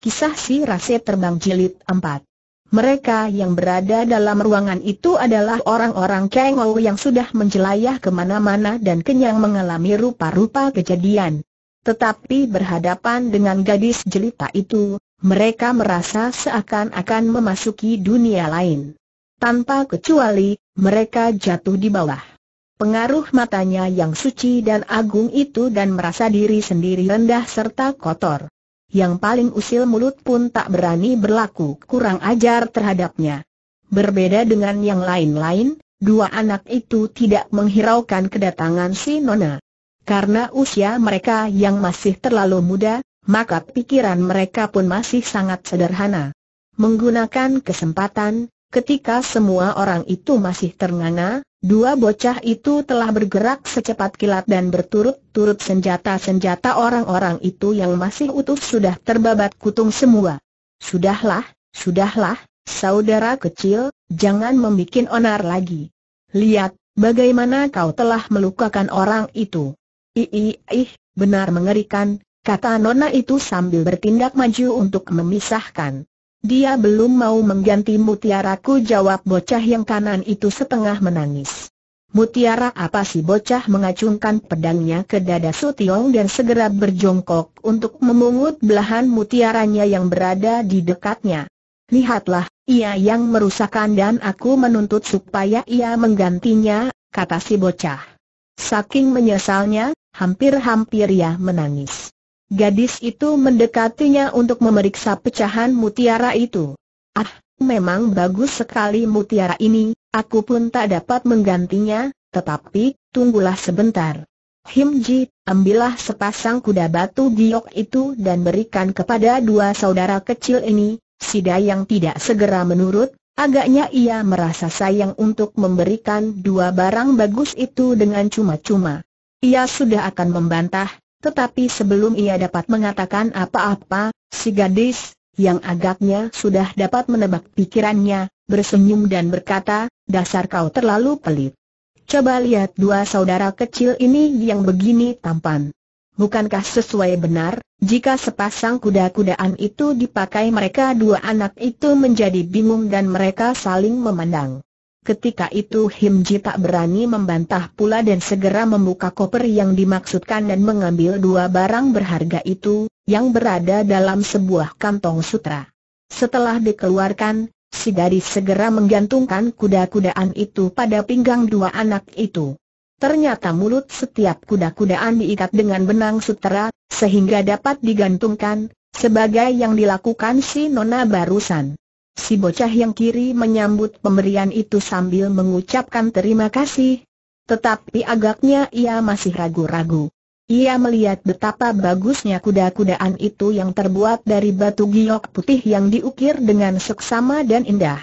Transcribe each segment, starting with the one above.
Kisah si Rase Terbang Jilid 4 Mereka yang berada dalam ruangan itu adalah orang-orang Kengou yang sudah menjelayah kemana-mana dan kenyang mengalami rupa-rupa kejadian. Tetapi berhadapan dengan gadis jelita itu, mereka merasa seakan-akan memasuki dunia lain. Tanpa kecuali, mereka jatuh di bawah. Pengaruh matanya yang suci dan agung itu dan merasa diri sendiri rendah serta kotor yang paling usil mulut pun tak berani berlaku kurang ajar terhadapnya. Berbeda dengan yang lain-lain, dua anak itu tidak menghiraukan kedatangan si Nona. Karena usia mereka yang masih terlalu muda, maka pikiran mereka pun masih sangat sederhana. Menggunakan kesempatan, ketika semua orang itu masih ternganga, Dua bocah itu telah bergerak secepat kilat dan berturut-turut senjata-senjata orang-orang itu yang masih utuh sudah terbabat kutung semua. Sudahlah, sudahlah, saudara kecil, jangan membuat onar lagi. Lihat, bagaimana kau telah melukakan orang itu. Ih, ih, benar mengerikan, kata Nona itu sambil bertindak maju untuk memisahkan. Dia belum mau mengganti mutiaraku jawab bocah yang kanan itu setengah menangis. Mutiara apa si bocah mengacungkan pedangnya ke dada Sutiong dan segera berjongkok untuk memungut belahan mutiaranya yang berada di dekatnya. Lihatlah, ia yang merusakkan dan aku menuntut supaya ia menggantinya, kata si bocah. Saking menyesalnya, hampir-hampir ia menangis. Gadis itu mendekatinya untuk memeriksa pecahan mutiara itu. Ah, memang bagus sekali mutiara ini, aku pun tak dapat menggantinya, tetapi, tunggulah sebentar. Himji, ambillah sepasang kuda batu giok itu dan berikan kepada dua saudara kecil ini, Sida yang tidak segera menurut, Agaknya ia merasa sayang untuk memberikan dua barang bagus itu dengan cuma-cuma. Ia sudah akan membantah, tetapi sebelum ia dapat mengatakan apa-apa, si gadis, yang agaknya sudah dapat menebak pikirannya, bersenyum dan berkata, dasar kau terlalu pelit. Coba lihat dua saudara kecil ini yang begini tampan. Bukankah sesuai benar, jika sepasang kuda-kudaan itu dipakai mereka dua anak itu menjadi bingung dan mereka saling memandang. Ketika itu Himji tak berani membantah pula dan segera membuka koper yang dimaksudkan dan mengambil dua barang berharga itu, yang berada dalam sebuah kantong sutra. Setelah dikeluarkan, si gadis segera menggantungkan kuda-kudaan itu pada pinggang dua anak itu. Ternyata mulut setiap kuda-kudaan diikat dengan benang sutra, sehingga dapat digantungkan, sebagai yang dilakukan si Nona barusan. Si bocah yang kiri menyambut pemberian itu sambil mengucapkan terima kasih. Tetapi agaknya ia masih ragu-ragu. Ia melihat betapa bagusnya kuda-kudaan itu yang terbuat dari batu giok putih yang diukir dengan seksama dan indah.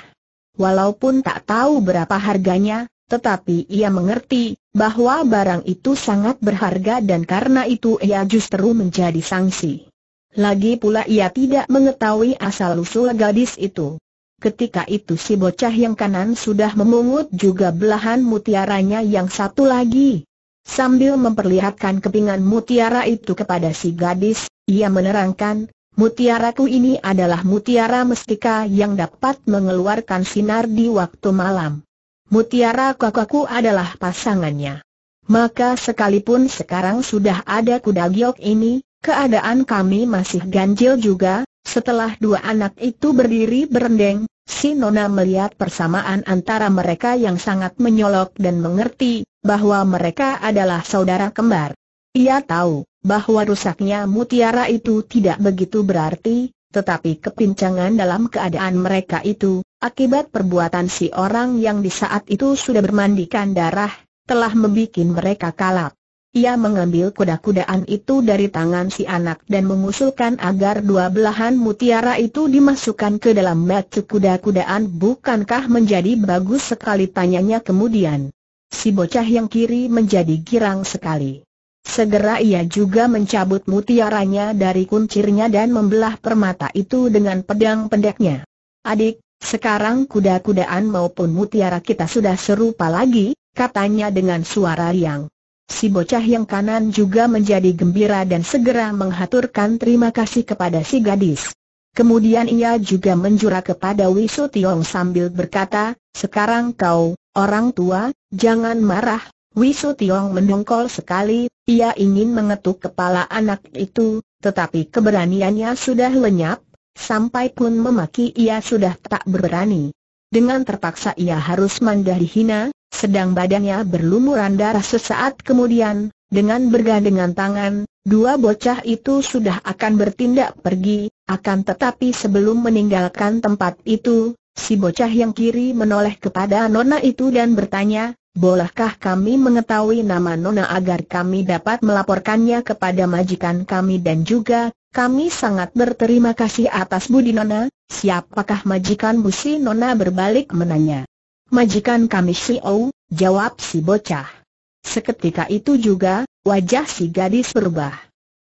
Walaupun tak tahu berapa harganya, tetapi ia mengerti bahwa barang itu sangat berharga dan karena itu ia justru menjadi sanksi. Lagi pula ia tidak mengetahui asal-usul gadis itu. Ketika itu si bocah yang kanan sudah memungut juga belahan mutiaranya yang satu lagi. Sambil memperlihatkan kepingan mutiara itu kepada si gadis, ia menerangkan, mutiaraku ini adalah mutiara mestika yang dapat mengeluarkan sinar di waktu malam. Mutiara kakakku adalah pasangannya. Maka sekalipun sekarang sudah ada kuda giok ini, Keadaan kami masih ganjil juga, setelah dua anak itu berdiri berendeng, si Nona melihat persamaan antara mereka yang sangat menyolok dan mengerti, bahwa mereka adalah saudara kembar. Ia tahu, bahwa rusaknya mutiara itu tidak begitu berarti, tetapi kepincangan dalam keadaan mereka itu, akibat perbuatan si orang yang di saat itu sudah bermandikan darah, telah membuat mereka kalap. Ia mengambil kuda-kudaan itu dari tangan si anak dan mengusulkan agar dua belahan mutiara itu dimasukkan ke dalam metu kuda-kudaan bukankah menjadi bagus sekali tanyanya kemudian. Si bocah yang kiri menjadi girang sekali. Segera ia juga mencabut mutiaranya dari kuncirnya dan membelah permata itu dengan pedang pendeknya. Adik, sekarang kuda-kudaan maupun mutiara kita sudah serupa lagi, katanya dengan suara riang. Si bocah yang kanan juga menjadi gembira dan segera menghaturkan terima kasih kepada si gadis. Kemudian ia juga menjura kepada Wisu Tiong sambil berkata, sekarang kau, orang tua, jangan marah. Wisu Tiong mendongkol sekali, ia ingin mengetuk kepala anak itu, tetapi keberaniannya sudah lenyap, sampai pun memaki ia sudah tak berani. Dengan terpaksa ia harus mandah dihina, sedang badannya berlumuran darah sesaat kemudian, dengan bergandengan tangan, dua bocah itu sudah akan bertindak pergi, akan tetapi sebelum meninggalkan tempat itu, si bocah yang kiri menoleh kepada Nona itu dan bertanya, Bolehkah kami mengetahui nama Nona agar kami dapat melaporkannya kepada majikan kami dan juga, kami sangat berterima kasih atas budi Nona, Siapakah majikan si nona berbalik menanya. Majikan kami si Ou, jawab si bocah. Seketika itu juga, wajah si gadis berubah.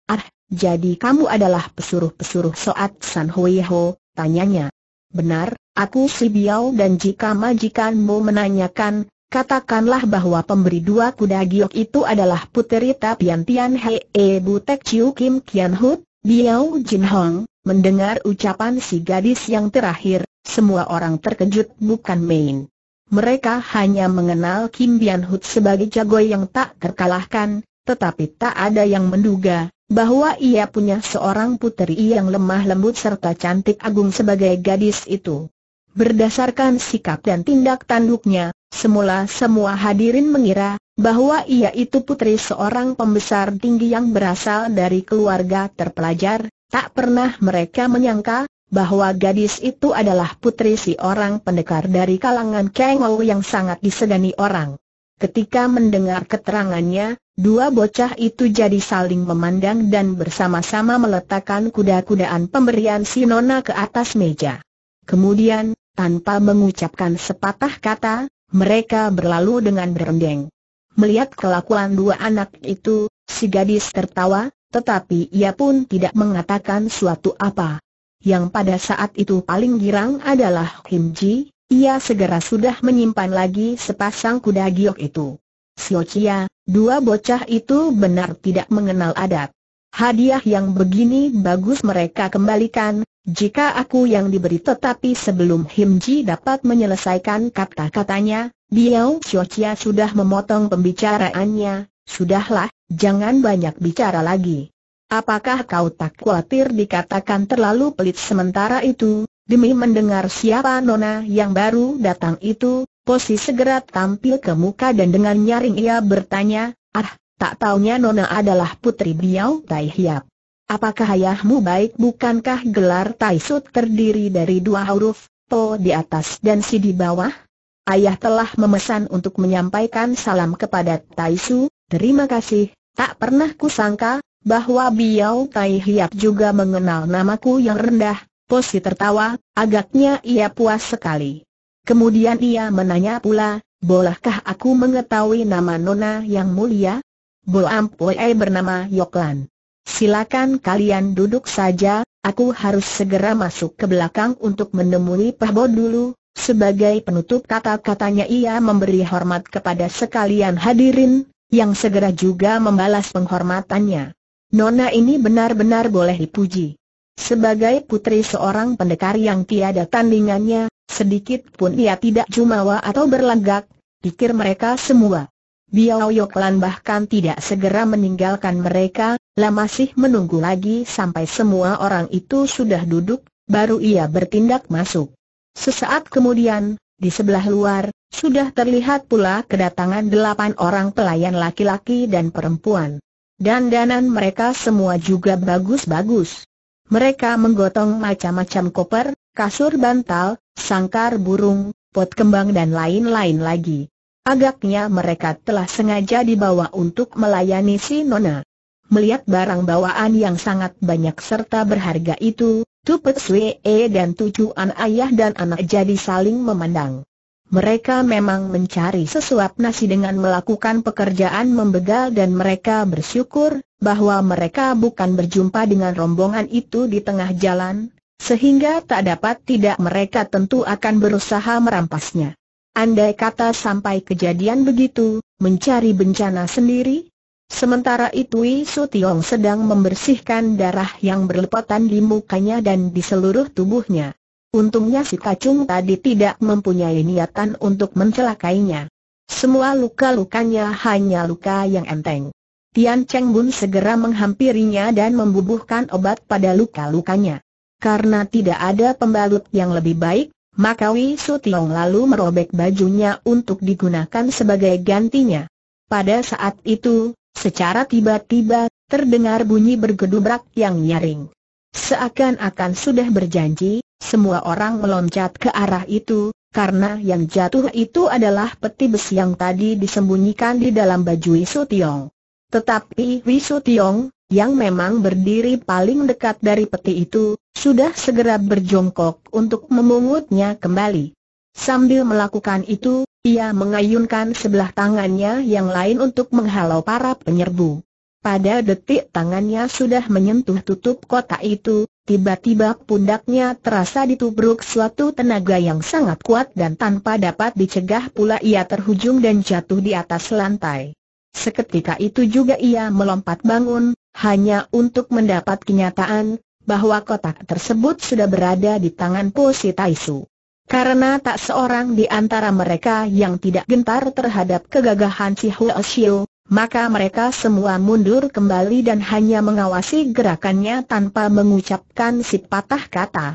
Ah, jadi kamu adalah pesuruh-pesuruh Soat San Hui Ho, tanyanya. Benar, aku si Biao dan jika majikanmu menanyakan, Katakanlah bahwa pemberi dua kuda giok itu adalah puteri Tapian Tian Hei E Butek Chiu Kim Kian Hut, Biao Jin Hong, Mendengar ucapan si gadis yang terakhir, semua orang terkejut bukan main. Mereka hanya mengenal Kim Bian Hut sebagai jago yang tak terkalahkan, tetapi tak ada yang menduga bahwa ia punya seorang puteri yang lemah lembut serta cantik agung sebagai gadis itu. Berdasarkan sikap dan tindak tanduknya, semula semua hadirin mengira bahwa ia itu putri seorang pembesar tinggi yang berasal dari keluarga terpelajar, Tak pernah mereka menyangka, bahwa gadis itu adalah putri si orang pendekar dari kalangan Kengou yang sangat disegani orang. Ketika mendengar keterangannya, dua bocah itu jadi saling memandang dan bersama-sama meletakkan kuda-kudaan pemberian si Nona ke atas meja. Kemudian, tanpa mengucapkan sepatah kata, mereka berlalu dengan berendeng. Melihat kelakuan dua anak itu, si gadis tertawa, tetapi ia pun tidak mengatakan suatu apa. Yang pada saat itu paling girang adalah Kim Ji, ia segera sudah menyimpan lagi sepasang kuda giok itu. Sio Chia, dua bocah itu benar tidak mengenal adat. Hadiah yang begini bagus mereka kembalikan, jika aku yang diberi tetapi sebelum Him Ji dapat menyelesaikan kata-katanya, Biao Xiao Chia sudah memotong pembicaraannya, Sudahlah, jangan banyak bicara lagi. Apakah kau tak khawatir dikatakan terlalu pelit sementara itu? Demi mendengar siapa nona yang baru datang itu, Posi segera tampil ke muka dan dengan nyaring ia bertanya, Ah, tak taunya nona adalah putri Biao Tai Hiap. Apakah ayahmu baik bukankah gelar Tai Sut terdiri dari dua huruf, Po di atas dan Si di bawah? Ayah telah memesan untuk menyampaikan salam kepada Tai Terima kasih, tak pernah kusangka, bahwa Biao Tai Hiap juga mengenal namaku yang rendah, Posi tertawa, agaknya ia puas sekali. Kemudian ia menanya pula, bolehkah aku mengetahui nama Nona yang mulia? Bo Ampue eh, bernama Yoklan. Silakan kalian duduk saja, aku harus segera masuk ke belakang untuk menemui Pahbo dulu. Sebagai penutup kata-katanya ia memberi hormat kepada sekalian hadirin, yang segera juga membalas penghormatannya. Nona ini benar-benar boleh dipuji. Sebagai putri seorang pendekar yang tiada tandingannya, sedikit pun ia tidak jumawa atau berlagak, pikir mereka semua. Biao Yoklan bahkan tidak segera meninggalkan mereka, lah masih menunggu lagi sampai semua orang itu sudah duduk, baru ia bertindak masuk. Sesaat kemudian, di sebelah luar, sudah terlihat pula kedatangan delapan orang pelayan laki-laki dan perempuan. Dandanan mereka semua juga bagus-bagus. Mereka menggotong macam-macam koper, kasur bantal, sangkar burung, pot kembang dan lain-lain lagi. Agaknya mereka telah sengaja dibawa untuk melayani si Nona. Melihat barang bawaan yang sangat banyak serta berharga itu, Tupet Swee dan tujuan ayah dan anak jadi saling memandang. Mereka memang mencari sesuap nasi dengan melakukan pekerjaan membegal dan mereka bersyukur bahwa mereka bukan berjumpa dengan rombongan itu di tengah jalan, sehingga tak dapat tidak mereka tentu akan berusaha merampasnya. Andai kata sampai kejadian begitu, mencari bencana sendiri, Sementara itu Wei Sutiong sedang membersihkan darah yang berlepotan di mukanya dan di seluruh tubuhnya. Untungnya si kacung tadi tidak mempunyai niatan untuk mencelakainya. Semua luka-lukanya hanya luka yang enteng. Tian Cheng Bun segera menghampirinya dan membubuhkan obat pada luka-lukanya. Karena tidak ada pembalut yang lebih baik, maka Wei Sutiong lalu merobek bajunya untuk digunakan sebagai gantinya. Pada saat itu, Secara tiba-tiba, terdengar bunyi bergedubrak yang nyaring. Seakan-akan sudah berjanji, semua orang meloncat ke arah itu, karena yang jatuh itu adalah peti besi yang tadi disembunyikan di dalam baju Wisu Tiong. Tetapi Wisu Tiong, yang memang berdiri paling dekat dari peti itu, sudah segera berjongkok untuk memungutnya kembali. Sambil melakukan itu, ia mengayunkan sebelah tangannya yang lain untuk menghalau para penyerbu. Pada detik tangannya sudah menyentuh tutup kotak itu, tiba-tiba pundaknya terasa ditubruk suatu tenaga yang sangat kuat dan tanpa dapat dicegah pula ia terhujung dan jatuh di atas lantai. Seketika itu juga ia melompat bangun, hanya untuk mendapat kenyataan bahwa kotak tersebut sudah berada di tangan Positaisu. Karena tak seorang di antara mereka yang tidak gentar terhadap kegagahan si Hua Xiu, maka mereka semua mundur kembali dan hanya mengawasi gerakannya tanpa mengucapkan si patah kata.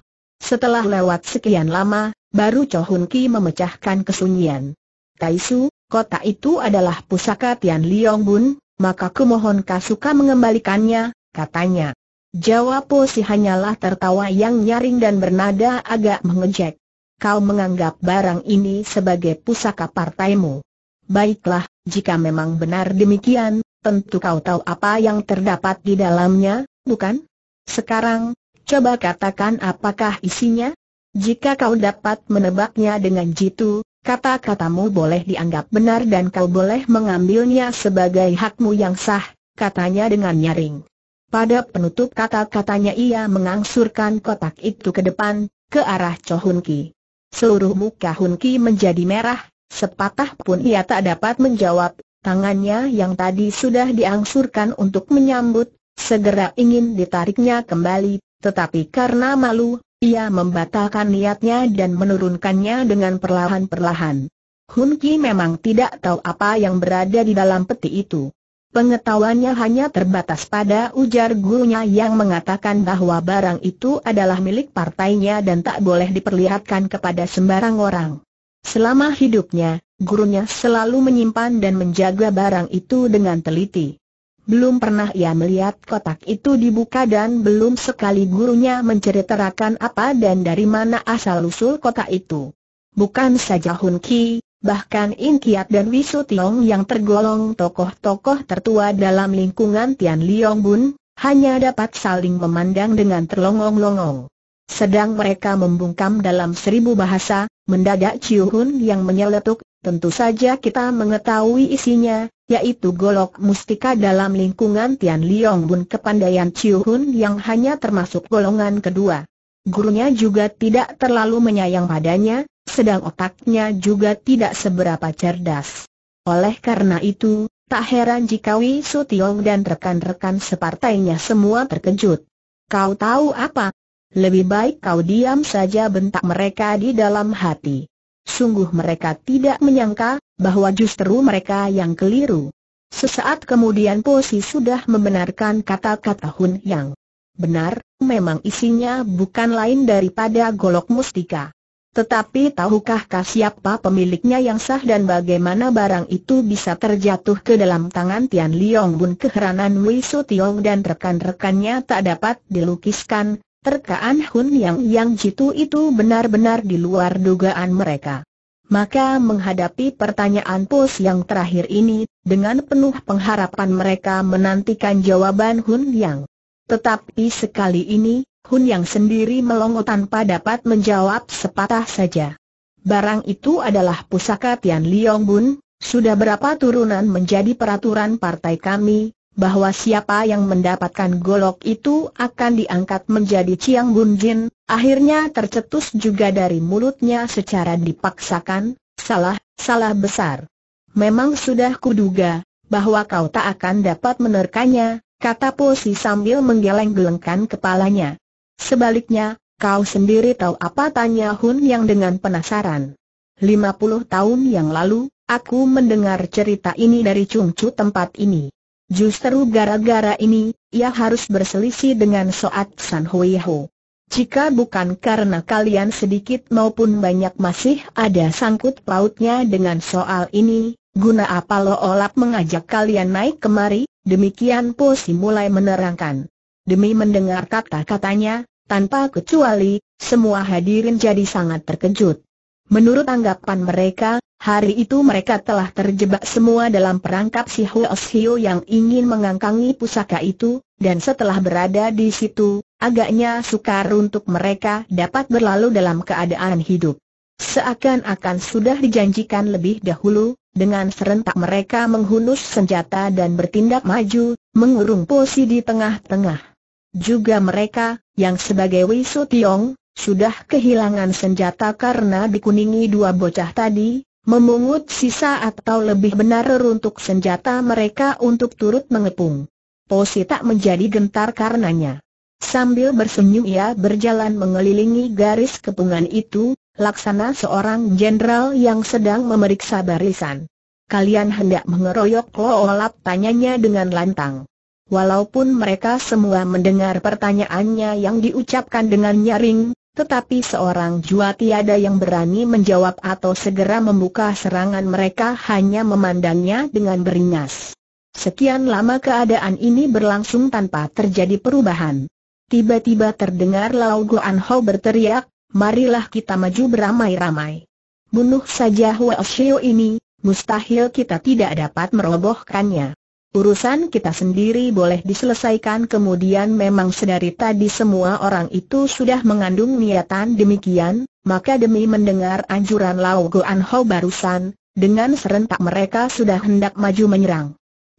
Setelah lewat sekian lama, baru Cho Hun Ki memecahkan kesunyian. Taisu, kota itu adalah pusaka Tian Liong Bun, maka kumohon Kasuka mengembalikannya, katanya. Jawab Si hanyalah tertawa yang nyaring dan bernada agak mengejek kau menganggap barang ini sebagai pusaka partaimu. Baiklah, jika memang benar demikian, tentu kau tahu apa yang terdapat di dalamnya, bukan? Sekarang, coba katakan apakah isinya? Jika kau dapat menebaknya dengan jitu, kata-katamu boleh dianggap benar dan kau boleh mengambilnya sebagai hakmu yang sah, katanya dengan nyaring. Pada penutup kata-katanya ia mengangsurkan kotak itu ke depan, ke arah Chohunki. Seluruh muka Hun Ki menjadi merah, sepatah pun ia tak dapat menjawab, tangannya yang tadi sudah diangsurkan untuk menyambut, segera ingin ditariknya kembali, tetapi karena malu, ia membatalkan niatnya dan menurunkannya dengan perlahan-perlahan. Hun Ki memang tidak tahu apa yang berada di dalam peti itu. Pengetahuannya hanya terbatas pada ujar gurunya yang mengatakan bahwa barang itu adalah milik partainya dan tak boleh diperlihatkan kepada sembarang orang. Selama hidupnya, gurunya selalu menyimpan dan menjaga barang itu dengan teliti. Belum pernah ia melihat kotak itu dibuka dan belum sekali gurunya menceritakan apa dan dari mana asal-usul kotak itu. Bukan saja Hun Ki, bahkan Inkiat dan Wisu Tiong yang tergolong tokoh-tokoh tertua dalam lingkungan Tian Liong Bun, hanya dapat saling memandang dengan terlongong-longong. Sedang mereka membungkam dalam seribu bahasa, mendadak Chiu Hun yang menyeletuk, tentu saja kita mengetahui isinya, yaitu golok mustika dalam lingkungan Tian Liong Bun kepandaian Chiu Hun yang hanya termasuk golongan kedua. Gurunya juga tidak terlalu menyayang padanya, sedang otaknya juga tidak seberapa cerdas. Oleh karena itu, tak heran jika Wisu Tiong dan rekan-rekan separtainya semua terkejut. Kau tahu apa? Lebih baik kau diam saja bentak mereka di dalam hati. Sungguh mereka tidak menyangka, bahwa justru mereka yang keliru. Sesaat kemudian Posi sudah membenarkan kata-kata Hun Yang. Benar, memang isinya bukan lain daripada golok mustika. Tetapi tahukah kah siapa pemiliknya yang sah dan bagaimana barang itu bisa terjatuh ke dalam tangan Tian Liong Bun keheranan Wei Su Tiong dan rekan-rekannya tak dapat dilukiskan, terkaan Hun Yang Yang Jitu itu benar-benar di luar dugaan mereka. Maka menghadapi pertanyaan pos yang terakhir ini, dengan penuh pengharapan mereka menantikan jawaban Hun Yang. Tetapi sekali ini, Hun Yang sendiri melongo tanpa dapat menjawab sepatah saja. Barang itu adalah pusaka Tian Liong Bun, sudah berapa turunan menjadi peraturan partai kami, bahwa siapa yang mendapatkan golok itu akan diangkat menjadi Chiang Bun Jin, akhirnya tercetus juga dari mulutnya secara dipaksakan, salah, salah besar. Memang sudah kuduga, bahwa kau tak akan dapat menerkanya, kata Posi sambil menggeleng-gelengkan kepalanya. Sebaliknya, kau sendiri tahu apa tanya Hun Yang dengan penasaran. 50 tahun yang lalu, aku mendengar cerita ini dari Cungcu tempat ini. Justru gara-gara ini, ia harus berselisih dengan Soat San Hui Ho. Jika bukan karena kalian sedikit maupun banyak masih ada sangkut pautnya dengan soal ini, guna apa lo olap mengajak kalian naik kemari, demikian Posi mulai menerangkan. Demi mendengar kata-katanya, tanpa kecuali, semua hadirin jadi sangat terkejut. Menurut anggapan mereka, hari itu mereka telah terjebak semua dalam perangkap si Huos Hio yang ingin mengangkangi pusaka itu, dan setelah berada di situ, agaknya sukar untuk mereka dapat berlalu dalam keadaan hidup. Seakan-akan sudah dijanjikan lebih dahulu, dengan serentak mereka menghunus senjata dan bertindak maju, mengurung posisi di tengah-tengah. Juga mereka, yang sebagai Wisu Tiong, sudah kehilangan senjata karena dikuningi dua bocah tadi, memungut sisa atau lebih benar runtuk senjata mereka untuk turut mengepung. Posi tak menjadi gentar karenanya. Sambil bersenyum ia berjalan mengelilingi garis kepungan itu, laksana seorang jenderal yang sedang memeriksa barisan. Kalian hendak mengeroyok Lo Olap tanyanya dengan lantang. Walaupun mereka semua mendengar pertanyaannya yang diucapkan dengan nyaring, tetapi seorang jua tiada yang berani menjawab atau segera membuka serangan mereka hanya memandangnya dengan beringas. Sekian lama keadaan ini berlangsung tanpa terjadi perubahan. Tiba-tiba terdengar Lau Guan Hao berteriak, marilah kita maju beramai-ramai. Bunuh saja Hua Xiu ini, mustahil kita tidak dapat merobohkannya. Urusan kita sendiri boleh diselesaikan kemudian memang sedari tadi semua orang itu sudah mengandung niatan demikian, maka demi mendengar anjuran Lau Goan Ho barusan, dengan serentak mereka sudah hendak maju menyerang.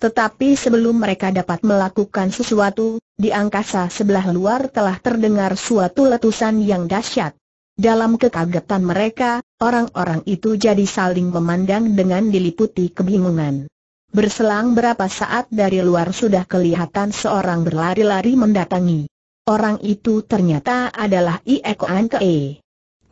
Tetapi sebelum mereka dapat melakukan sesuatu, di angkasa sebelah luar telah terdengar suatu letusan yang dahsyat. Dalam kekagetan mereka, orang-orang itu jadi saling memandang dengan diliputi kebingungan. Berselang berapa saat dari luar sudah kelihatan seorang berlari-lari mendatangi. Orang itu ternyata adalah Ieko Ankei. E.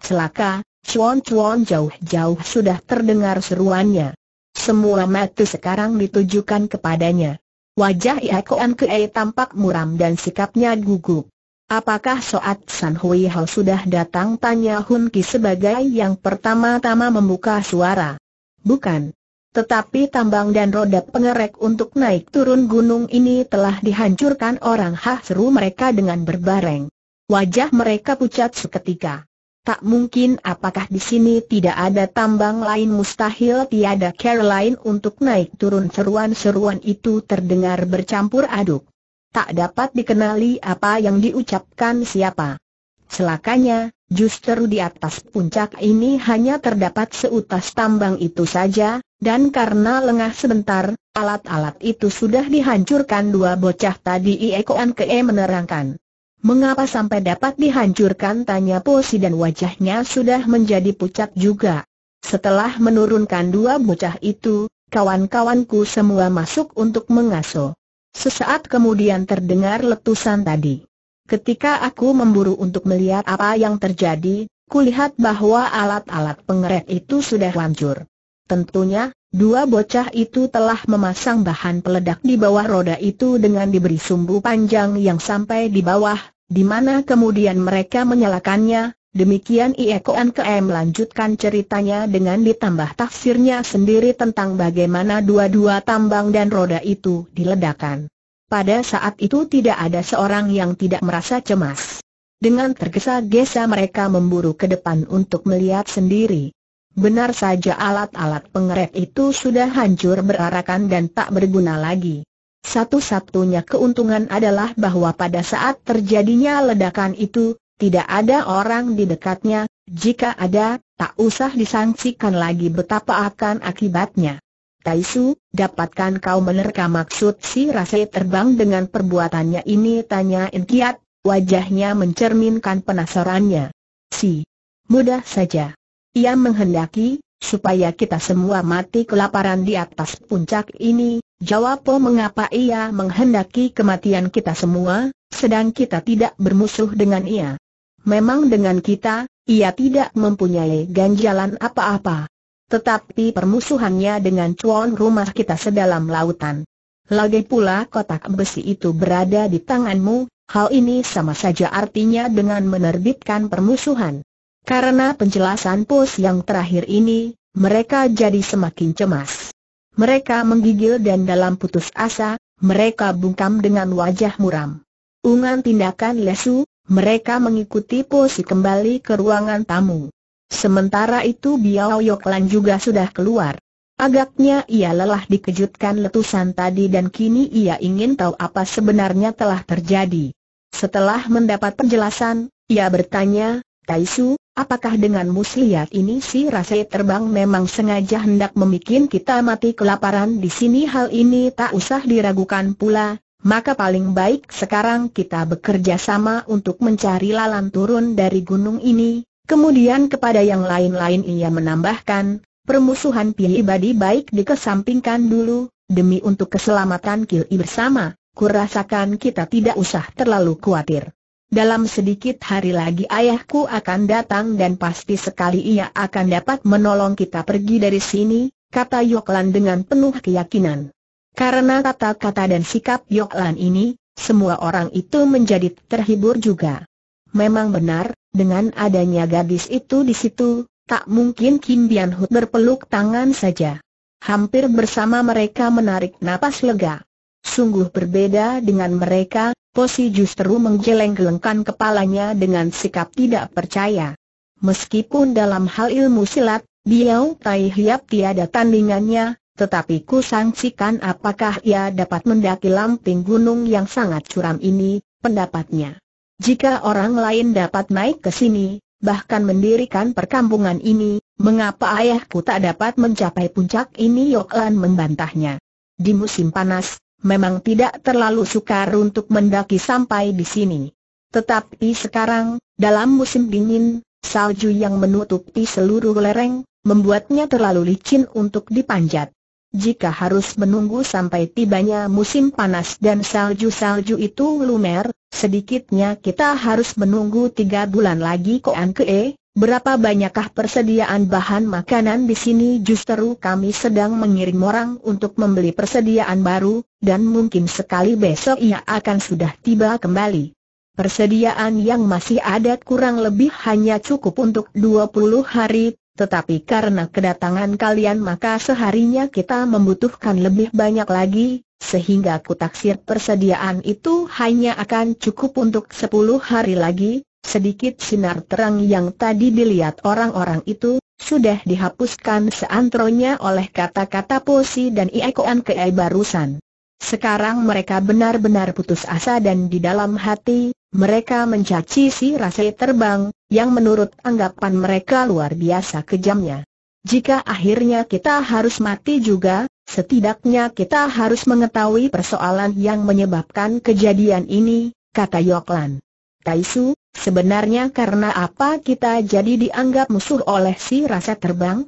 Celaka, cuon-cuon jauh-jauh sudah terdengar seruannya. Semua mata sekarang ditujukan kepadanya. Wajah Ieko Ankei e tampak muram dan sikapnya gugup. Apakah Soat San Hui Hao sudah datang? Tanya Hun Ki sebagai yang pertama-tama membuka suara. Bukan. Tetapi tambang dan roda pengerek untuk naik turun gunung ini telah dihancurkan orang Hah seru mereka dengan berbareng. Wajah mereka pucat seketika. Tak mungkin apakah di sini tidak ada tambang lain mustahil tiada care lain untuk naik turun seruan-seruan itu terdengar bercampur aduk. Tak dapat dikenali apa yang diucapkan siapa. Selakanya, justru di atas puncak ini hanya terdapat seutas tambang itu saja, dan karena lengah sebentar, alat-alat itu sudah dihancurkan dua bocah tadi iekoan kee menerangkan. Mengapa sampai dapat dihancurkan tanya Posi dan wajahnya sudah menjadi pucat juga. Setelah menurunkan dua bocah itu, kawan-kawanku semua masuk untuk mengaso. Sesaat kemudian terdengar letusan tadi. Ketika aku memburu untuk melihat apa yang terjadi, kulihat bahwa alat-alat pengerek itu sudah hancur. Tentunya, dua bocah itu telah memasang bahan peledak di bawah roda itu dengan diberi sumbu panjang yang sampai di bawah, di mana kemudian mereka menyalakannya, Demikian Iekoan KM lanjutkan ceritanya dengan ditambah tafsirnya sendiri tentang bagaimana dua-dua tambang dan roda itu diledakan. Pada saat itu tidak ada seorang yang tidak merasa cemas. Dengan tergesa-gesa mereka memburu ke depan untuk melihat sendiri. Benar saja alat-alat pengeret itu sudah hancur berarakan dan tak berguna lagi. Satu-satunya keuntungan adalah bahwa pada saat terjadinya ledakan itu, tidak ada orang di dekatnya, jika ada, tak usah disangsikan lagi betapa akan akibatnya. Taisu, dapatkan kau menerka maksud si Rase terbang dengan perbuatannya ini? Tanya Inkiat, wajahnya mencerminkan penasarannya. Si, mudah saja. Ia menghendaki, supaya kita semua mati kelaparan di atas puncak ini, jawab Po mengapa ia menghendaki kematian kita semua, sedang kita tidak bermusuh dengan ia. Memang dengan kita, ia tidak mempunyai ganjalan apa-apa. Tetapi permusuhannya dengan cuan rumah kita sedalam lautan. Lagi pula kotak besi itu berada di tanganmu, hal ini sama saja artinya dengan menerbitkan permusuhan. Karena penjelasan pos yang terakhir ini, mereka jadi semakin cemas. Mereka menggigil dan dalam putus asa, mereka bungkam dengan wajah muram. Ungan tindakan lesu, mereka mengikuti posi kembali ke ruangan tamu. Sementara itu Biao Yoklan juga sudah keluar. Agaknya ia lelah dikejutkan letusan tadi dan kini ia ingin tahu apa sebenarnya telah terjadi. Setelah mendapat penjelasan, ia bertanya, Taisu, Apakah dengan muslihat ini si Rase terbang memang sengaja hendak memikin kita mati kelaparan di sini hal ini tak usah diragukan pula, maka paling baik sekarang kita bekerja sama untuk mencari lalan turun dari gunung ini. Kemudian kepada yang lain-lain ia menambahkan, permusuhan pribadi baik dikesampingkan dulu, demi untuk keselamatan Kil'i bersama, kurasakan kita tidak usah terlalu khawatir dalam sedikit hari lagi ayahku akan datang dan pasti sekali ia akan dapat menolong kita pergi dari sini, kata Yoklan dengan penuh keyakinan. Karena kata-kata dan sikap Yoklan ini, semua orang itu menjadi terhibur juga. Memang benar, dengan adanya gadis itu di situ, tak mungkin Kim Bian Hut berpeluk tangan saja. Hampir bersama mereka menarik napas lega. Sungguh berbeda dengan mereka, Posi justru menggeleng-gelengkan kepalanya dengan sikap tidak percaya. Meskipun dalam hal ilmu silat, Biao Tai Hiap tiada tandingannya, tetapi ku sangsikan apakah ia dapat mendaki lamping gunung yang sangat curam ini, pendapatnya. Jika orang lain dapat naik ke sini, bahkan mendirikan perkampungan ini, mengapa ayahku tak dapat mencapai puncak ini Yoklan membantahnya. Di musim panas, memang tidak terlalu sukar untuk mendaki sampai di sini. Tetapi sekarang, dalam musim dingin, salju yang menutupi seluruh lereng, membuatnya terlalu licin untuk dipanjat. Jika harus menunggu sampai tibanya musim panas dan salju-salju itu lumer, sedikitnya kita harus menunggu tiga bulan lagi koan ke e, Berapa banyakkah persediaan bahan makanan di sini justru kami sedang mengirim orang untuk membeli persediaan baru, dan mungkin sekali besok ia akan sudah tiba kembali. Persediaan yang masih ada kurang lebih hanya cukup untuk 20 hari, tetapi karena kedatangan kalian maka seharinya kita membutuhkan lebih banyak lagi, sehingga kutaksir persediaan itu hanya akan cukup untuk 10 hari lagi, Sedikit sinar terang yang tadi dilihat orang-orang itu, sudah dihapuskan seantronya oleh kata-kata Posi dan Iekoan Kei barusan. Sekarang mereka benar-benar putus asa dan di dalam hati, mereka mencaci si Rase terbang, yang menurut anggapan mereka luar biasa kejamnya. Jika akhirnya kita harus mati juga, setidaknya kita harus mengetahui persoalan yang menyebabkan kejadian ini, kata Yoklan. Taisu, sebenarnya karena apa kita jadi dianggap musuh oleh si rasa terbang?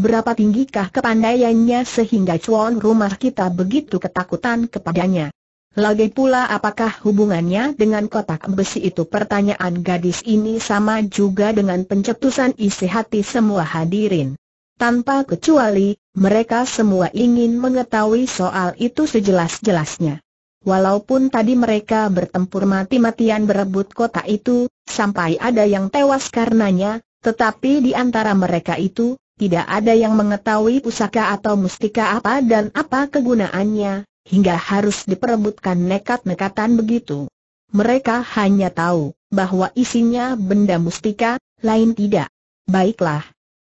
Berapa tinggikah kepandaiannya sehingga cuan rumah kita begitu ketakutan kepadanya? Lagi pula apakah hubungannya dengan kotak besi itu? Pertanyaan gadis ini sama juga dengan pencetusan isi hati semua hadirin. Tanpa kecuali, mereka semua ingin mengetahui soal itu sejelas-jelasnya. Walaupun tadi mereka bertempur mati-matian berebut kota itu, sampai ada yang tewas karenanya, tetapi di antara mereka itu, tidak ada yang mengetahui pusaka atau mustika apa dan apa kegunaannya, hingga harus diperebutkan nekat-nekatan begitu. Mereka hanya tahu bahwa isinya benda mustika, lain tidak. Baiklah.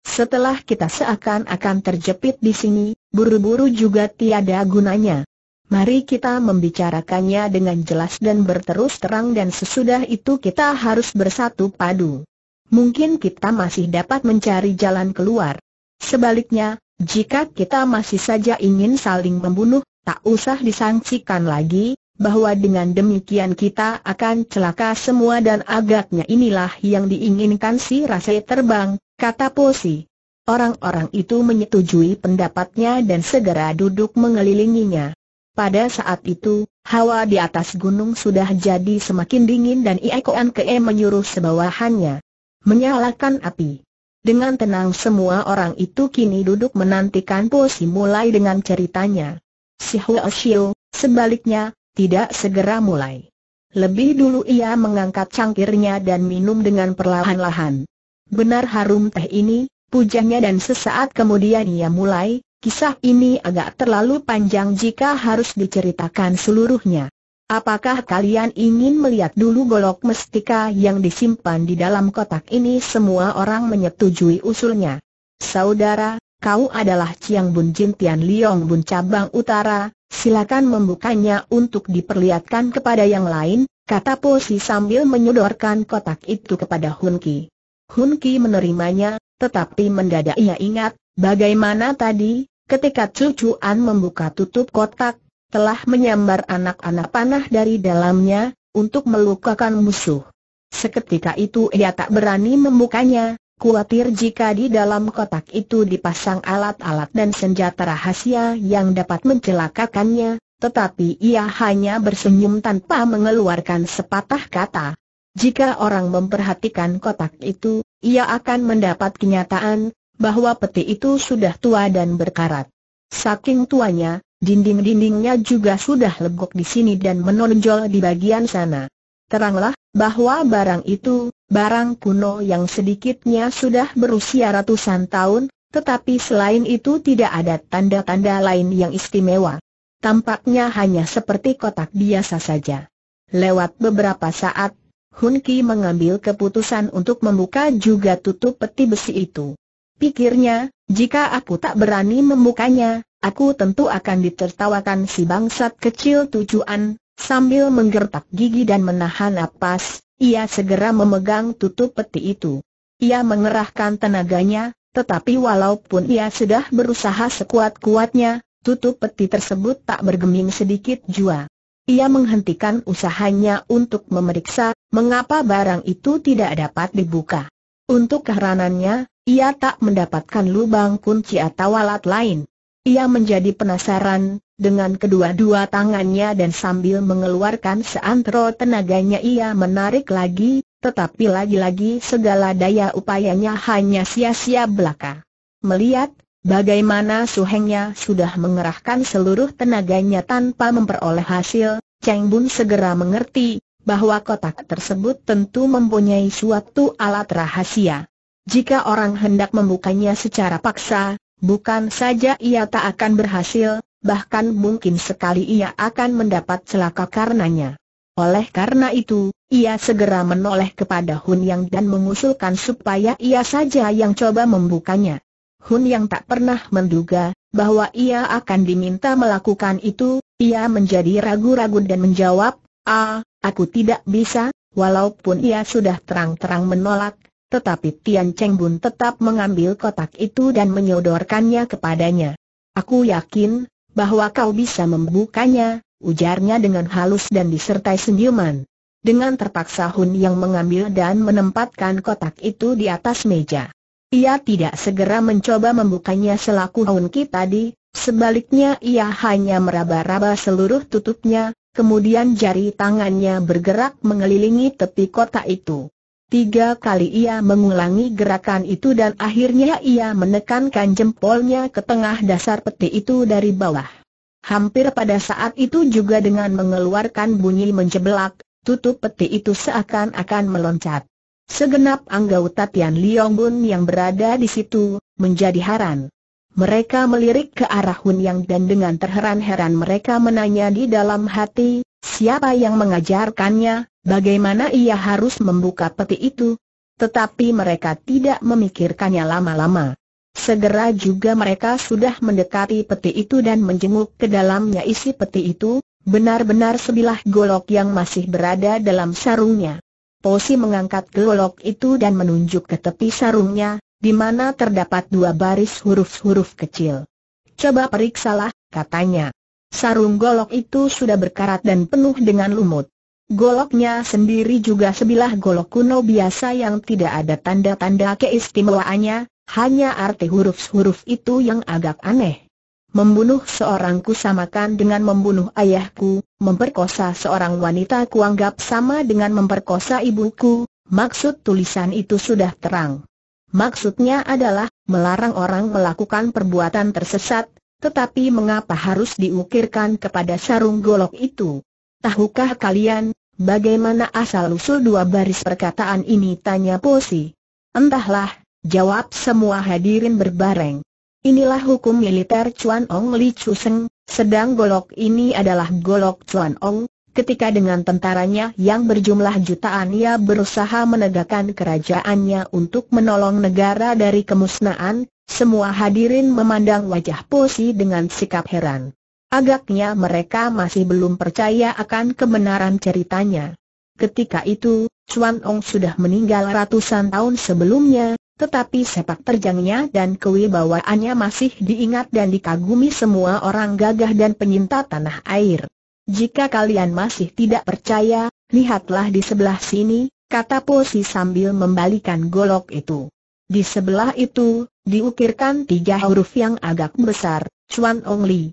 Setelah kita seakan-akan terjepit di sini, buru-buru juga tiada gunanya. Mari kita membicarakannya dengan jelas dan berterus terang dan sesudah itu kita harus bersatu padu. Mungkin kita masih dapat mencari jalan keluar. Sebaliknya, jika kita masih saja ingin saling membunuh, tak usah disangsikan lagi, bahwa dengan demikian kita akan celaka semua dan agaknya inilah yang diinginkan si Rase terbang, kata Posi. Orang-orang itu menyetujui pendapatnya dan segera duduk mengelilinginya. Pada saat itu, hawa di atas gunung sudah jadi semakin dingin dan Iekoan Kee menyuruh sebawahannya menyalakan api. Dengan tenang semua orang itu kini duduk menantikan Posi mulai dengan ceritanya. Si Hua Xiu, sebaliknya, tidak segera mulai. Lebih dulu ia mengangkat cangkirnya dan minum dengan perlahan-lahan. Benar harum teh ini, pujanya dan sesaat kemudian ia mulai, Kisah ini agak terlalu panjang jika harus diceritakan seluruhnya. Apakah kalian ingin melihat dulu golok mestika yang disimpan di dalam kotak ini? Semua orang menyetujui usulnya. Saudara, kau adalah Ciang Bun Jin Tian Liong Bun Cabang Utara, silakan membukanya untuk diperlihatkan kepada yang lain, kata Posi sambil menyodorkan kotak itu kepada Hun Ki. Hun Ki menerimanya, tetapi mendadak ia ingat, Bagaimana tadi, ketika cucuan membuka tutup kotak, telah menyambar anak-anak panah dari dalamnya, untuk melukakan musuh. Seketika itu ia tak berani membukanya, khawatir jika di dalam kotak itu dipasang alat-alat dan senjata rahasia yang dapat mencelakakannya, tetapi ia hanya bersenyum tanpa mengeluarkan sepatah kata. Jika orang memperhatikan kotak itu, ia akan mendapat kenyataan, bahwa peti itu sudah tua dan berkarat. Saking tuanya, dinding-dindingnya juga sudah legok di sini dan menonjol di bagian sana. Teranglah, bahwa barang itu, barang kuno yang sedikitnya sudah berusia ratusan tahun, tetapi selain itu tidak ada tanda-tanda lain yang istimewa. Tampaknya hanya seperti kotak biasa saja. Lewat beberapa saat, Hun Ki mengambil keputusan untuk membuka juga tutup peti besi itu. Pikirnya, jika aku tak berani membukanya, aku tentu akan ditertawakan si bangsat kecil tujuan. Sambil menggertak gigi dan menahan napas, ia segera memegang tutup peti itu. Ia mengerahkan tenaganya, tetapi walaupun ia sudah berusaha sekuat-kuatnya, tutup peti tersebut tak bergeming sedikit jua. Ia menghentikan usahanya untuk memeriksa, mengapa barang itu tidak dapat dibuka. Untuk keheranannya, ia tak mendapatkan lubang kunci atau alat lain. Ia menjadi penasaran, dengan kedua-dua tangannya dan sambil mengeluarkan seantero tenaganya ia menarik lagi, tetapi lagi-lagi segala daya upayanya hanya sia-sia belaka. Melihat, bagaimana suhengnya sudah mengerahkan seluruh tenaganya tanpa memperoleh hasil, Cheng Bun segera mengerti, bahwa kotak tersebut tentu mempunyai suatu alat rahasia. Jika orang hendak membukanya secara paksa, bukan saja ia tak akan berhasil, bahkan mungkin sekali ia akan mendapat celaka karenanya. Oleh karena itu, ia segera menoleh kepada Hun Yang dan mengusulkan supaya ia saja yang coba membukanya. Hun Yang tak pernah menduga bahwa ia akan diminta melakukan itu, ia menjadi ragu-ragu dan menjawab, Ah, aku tidak bisa, walaupun ia sudah terang-terang menolak, tetapi Tian Cheng Bun tetap mengambil kotak itu dan menyodorkannya kepadanya. Aku yakin, bahwa kau bisa membukanya, ujarnya dengan halus dan disertai senyuman. Dengan terpaksa Hun yang mengambil dan menempatkan kotak itu di atas meja. Ia tidak segera mencoba membukanya selaku Hun Ki tadi, sebaliknya ia hanya meraba-raba seluruh tutupnya, kemudian jari tangannya bergerak mengelilingi tepi kotak itu. Tiga kali ia mengulangi gerakan itu dan akhirnya ia menekankan jempolnya ke tengah dasar peti itu dari bawah. Hampir pada saat itu juga dengan mengeluarkan bunyi menjeblak, tutup peti itu seakan-akan meloncat. Segenap anggota Tian Liong Bun yang berada di situ, menjadi heran. Mereka melirik ke arah Hun Yang dan dengan terheran-heran mereka menanya di dalam hati, Siapa yang mengajarkannya, bagaimana ia harus membuka peti itu? Tetapi mereka tidak memikirkannya lama-lama. Segera juga mereka sudah mendekati peti itu dan menjenguk ke dalamnya isi peti itu, benar-benar sebilah golok yang masih berada dalam sarungnya. Posi mengangkat golok itu dan menunjuk ke tepi sarungnya, di mana terdapat dua baris huruf-huruf kecil. Coba periksalah, katanya. Sarung golok itu sudah berkarat dan penuh dengan lumut. Goloknya sendiri juga sebilah golok kuno biasa yang tidak ada tanda-tanda keistimewaannya, hanya arti huruf-huruf itu yang agak aneh. Membunuh seorangku samakan dengan membunuh ayahku, memperkosa seorang wanita kuanggap sama dengan memperkosa ibuku, maksud tulisan itu sudah terang. Maksudnya adalah, melarang orang melakukan perbuatan tersesat, tetapi mengapa harus diukirkan kepada sarung golok itu? Tahukah kalian, bagaimana asal-usul dua baris perkataan ini? Tanya Posi. Entahlah, jawab semua hadirin berbareng. Inilah hukum militer Chuan Ong Li Chu Seng, sedang golok ini adalah golok Chuan Ong, Ketika dengan tentaranya yang berjumlah jutaan ia berusaha menegakkan kerajaannya untuk menolong negara dari kemusnahan, semua hadirin memandang wajah Posi dengan sikap heran. Agaknya mereka masih belum percaya akan kebenaran ceritanya. Ketika itu, Chuan Ong sudah meninggal ratusan tahun sebelumnya, tetapi sepak terjangnya dan kewibawaannya masih diingat dan dikagumi semua orang gagah dan penyinta tanah air. Jika kalian masih tidak percaya, lihatlah di sebelah sini, kata Posi sambil membalikan golok itu. Di sebelah itu, diukirkan tiga huruf yang agak besar, Chuan Ong Li.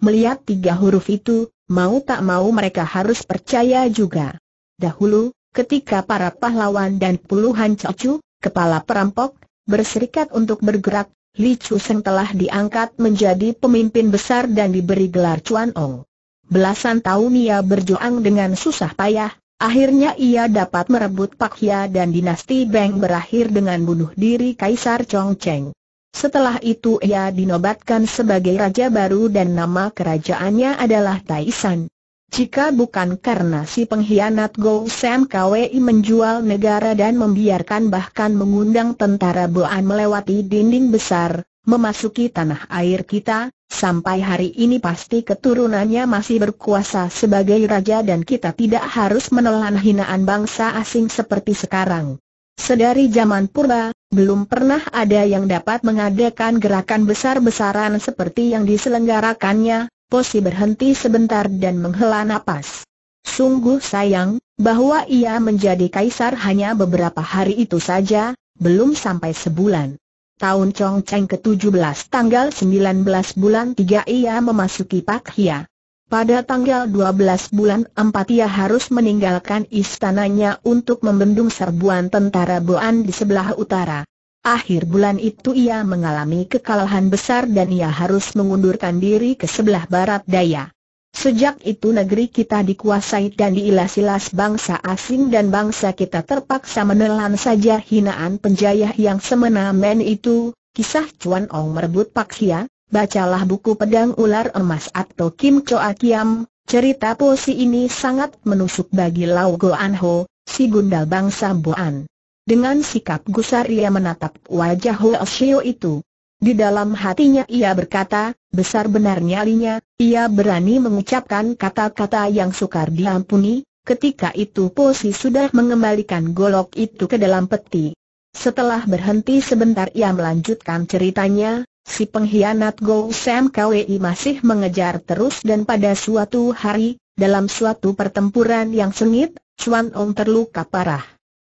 Melihat tiga huruf itu, mau tak mau mereka harus percaya juga. Dahulu, ketika para pahlawan dan puluhan cucu, kepala perampok, berserikat untuk bergerak, Li Chu Seng telah diangkat menjadi pemimpin besar dan diberi gelar Chuan Ong. Belasan tahun ia berjuang dengan susah payah, Akhirnya ia dapat merebut Hia dan dinasti Beng berakhir dengan bunuh diri Kaisar Chong Cheng. Setelah itu ia dinobatkan sebagai raja baru dan nama kerajaannya adalah Taishan. Jika bukan karena si pengkhianat Go Sam Kwei menjual negara dan membiarkan bahkan mengundang tentara Boan melewati dinding besar, memasuki tanah air kita, sampai hari ini pasti keturunannya masih berkuasa sebagai raja dan kita tidak harus menelan hinaan bangsa asing seperti sekarang. Sedari zaman purba, belum pernah ada yang dapat mengadakan gerakan besar-besaran seperti yang diselenggarakannya, Posi berhenti sebentar dan menghela napas. Sungguh sayang, bahwa ia menjadi kaisar hanya beberapa hari itu saja, belum sampai sebulan tahun Chong Cheng ke-17 tanggal 19 bulan 3 ia memasuki Pak Hia. Pada tanggal 12 bulan 4 ia harus meninggalkan istananya untuk membendung serbuan tentara Boan di sebelah utara. Akhir bulan itu ia mengalami kekalahan besar dan ia harus mengundurkan diri ke sebelah barat daya. Sejak itu negeri kita dikuasai dan diilas-ilas bangsa asing dan bangsa kita terpaksa menelan saja hinaan penjajah yang semena mena itu, kisah Chuan Ong merebut Paksia, bacalah buku pedang ular emas atau Kim Choa Kiam, cerita posi ini sangat menusuk bagi Lau Goan Ho, si gundal bangsa Boan. Dengan sikap gusar ia menatap wajah Ho Oshio itu. Di dalam hatinya ia berkata, Besar benar nyalinya, ia berani mengucapkan kata-kata yang sukar diampuni, ketika itu Posi sudah mengembalikan golok itu ke dalam peti. Setelah berhenti sebentar ia melanjutkan ceritanya, si pengkhianat Go Sam Kwei masih mengejar terus dan pada suatu hari, dalam suatu pertempuran yang sengit, Chuan Ong terluka parah.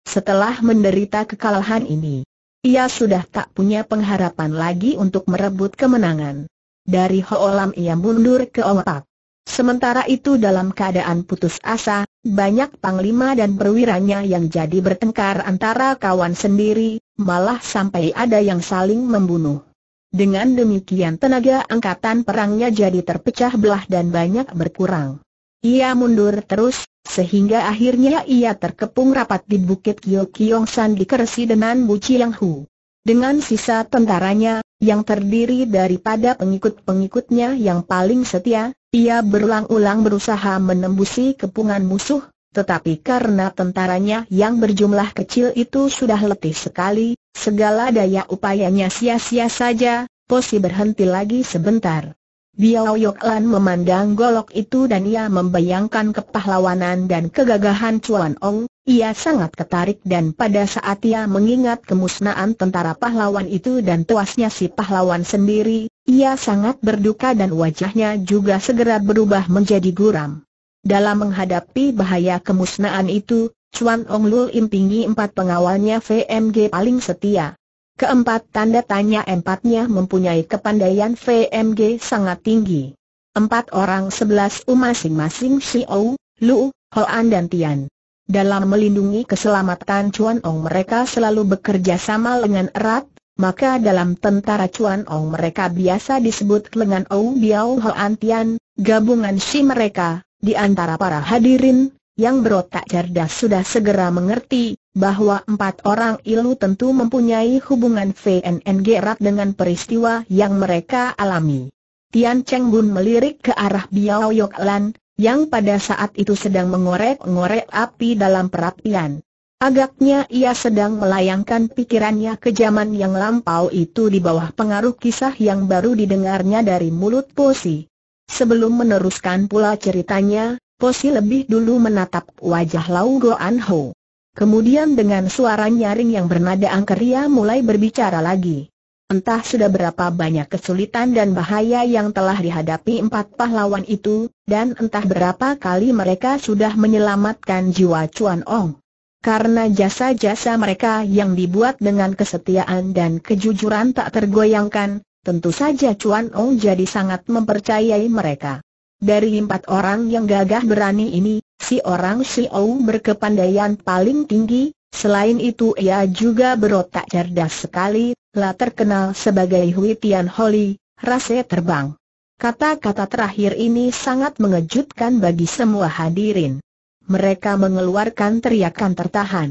Setelah menderita kekalahan ini, ia sudah tak punya pengharapan lagi untuk merebut kemenangan dari Hoolam ia mundur ke Ompak. Sementara itu dalam keadaan putus asa, banyak panglima dan perwiranya yang jadi bertengkar antara kawan sendiri, malah sampai ada yang saling membunuh. Dengan demikian tenaga angkatan perangnya jadi terpecah belah dan banyak berkurang. Ia mundur terus, sehingga akhirnya ia terkepung rapat di Bukit Kyo di Kersi di Bu Chiang Hu. Dengan sisa tentaranya, yang terdiri daripada pengikut-pengikutnya yang paling setia, ia berulang-ulang berusaha menembusi kepungan musuh, tetapi karena tentaranya yang berjumlah kecil itu sudah letih sekali, segala daya upayanya sia-sia saja, Posi berhenti lagi sebentar. Biao Yoklan memandang golok itu dan ia membayangkan kepahlawanan dan kegagahan Chuan Ong, ia sangat ketarik dan pada saat ia mengingat kemusnahan tentara pahlawan itu dan tuasnya si pahlawan sendiri, ia sangat berduka dan wajahnya juga segera berubah menjadi guram. Dalam menghadapi bahaya kemusnahan itu, Chuan Ong Lul impingi empat pengawalnya VMG paling setia. Keempat tanda tanya empatnya mempunyai kepandaian VMG sangat tinggi. Empat orang sebelas U masing-masing Xiao, Lu, Hoan dan Tian. Dalam melindungi keselamatan Chuan Ong mereka selalu bekerja sama dengan erat, maka dalam tentara Chuan Ong mereka biasa disebut lengan Ong Biao Hoan antian, gabungan si mereka, di antara para hadirin, yang berotak cerdas sudah segera mengerti, bahwa empat orang ilu tentu mempunyai hubungan VNNG erat dengan peristiwa yang mereka alami. Tian Cheng Bun melirik ke arah Biao Yok Lan, yang pada saat itu sedang mengorek-ngorek api dalam perapian. Agaknya ia sedang melayangkan pikirannya ke zaman yang lampau itu di bawah pengaruh kisah yang baru didengarnya dari mulut Posi. Sebelum meneruskan pula ceritanya, Posi lebih dulu menatap wajah Lau Goan Ho. Kemudian dengan suara nyaring yang bernada angker ia mulai berbicara lagi. Entah sudah berapa banyak kesulitan dan bahaya yang telah dihadapi empat pahlawan itu, dan entah berapa kali mereka sudah menyelamatkan jiwa Chuan Ong. Karena jasa-jasa mereka yang dibuat dengan kesetiaan dan kejujuran tak tergoyangkan, tentu saja Chuan Ong jadi sangat mempercayai mereka. Dari empat orang yang gagah berani ini, si orang Xiao berkepandaian paling tinggi, selain itu ia juga berotak cerdas sekali, La terkenal sebagai Hui Tian Holi, rase terbang. Kata-kata terakhir ini sangat mengejutkan bagi semua hadirin. Mereka mengeluarkan teriakan tertahan.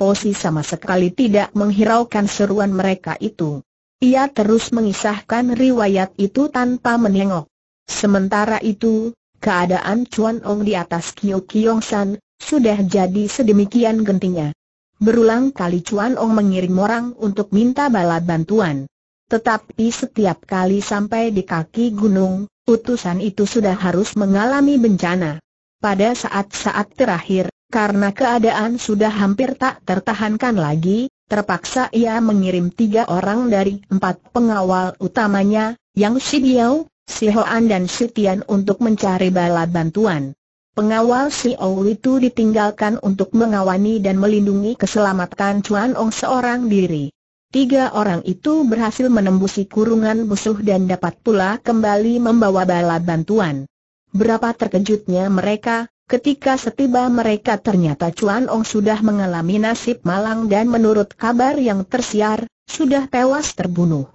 Posi sama sekali tidak menghiraukan seruan mereka itu. Ia terus mengisahkan riwayat itu tanpa menengok. Sementara itu, keadaan Chuan Ong di atas Kyo Kyong San, sudah jadi sedemikian gentingnya. Berulang kali Chuan Ong mengirim orang untuk minta bala bantuan. Tetapi setiap kali sampai di kaki gunung, utusan itu sudah harus mengalami bencana. Pada saat-saat terakhir, karena keadaan sudah hampir tak tertahankan lagi, terpaksa ia mengirim tiga orang dari empat pengawal utamanya, yang Si Biao, Si Hoan dan Si Tian untuk mencari bala bantuan. Pengawal si Ong itu ditinggalkan untuk mengawani dan melindungi keselamatan Chuan Ong seorang diri. Tiga orang itu berhasil menembusi kurungan musuh dan dapat pula kembali membawa bala bantuan. Berapa terkejutnya mereka, ketika setiba mereka ternyata Chuan Ong sudah mengalami nasib malang dan menurut kabar yang tersiar, sudah tewas terbunuh.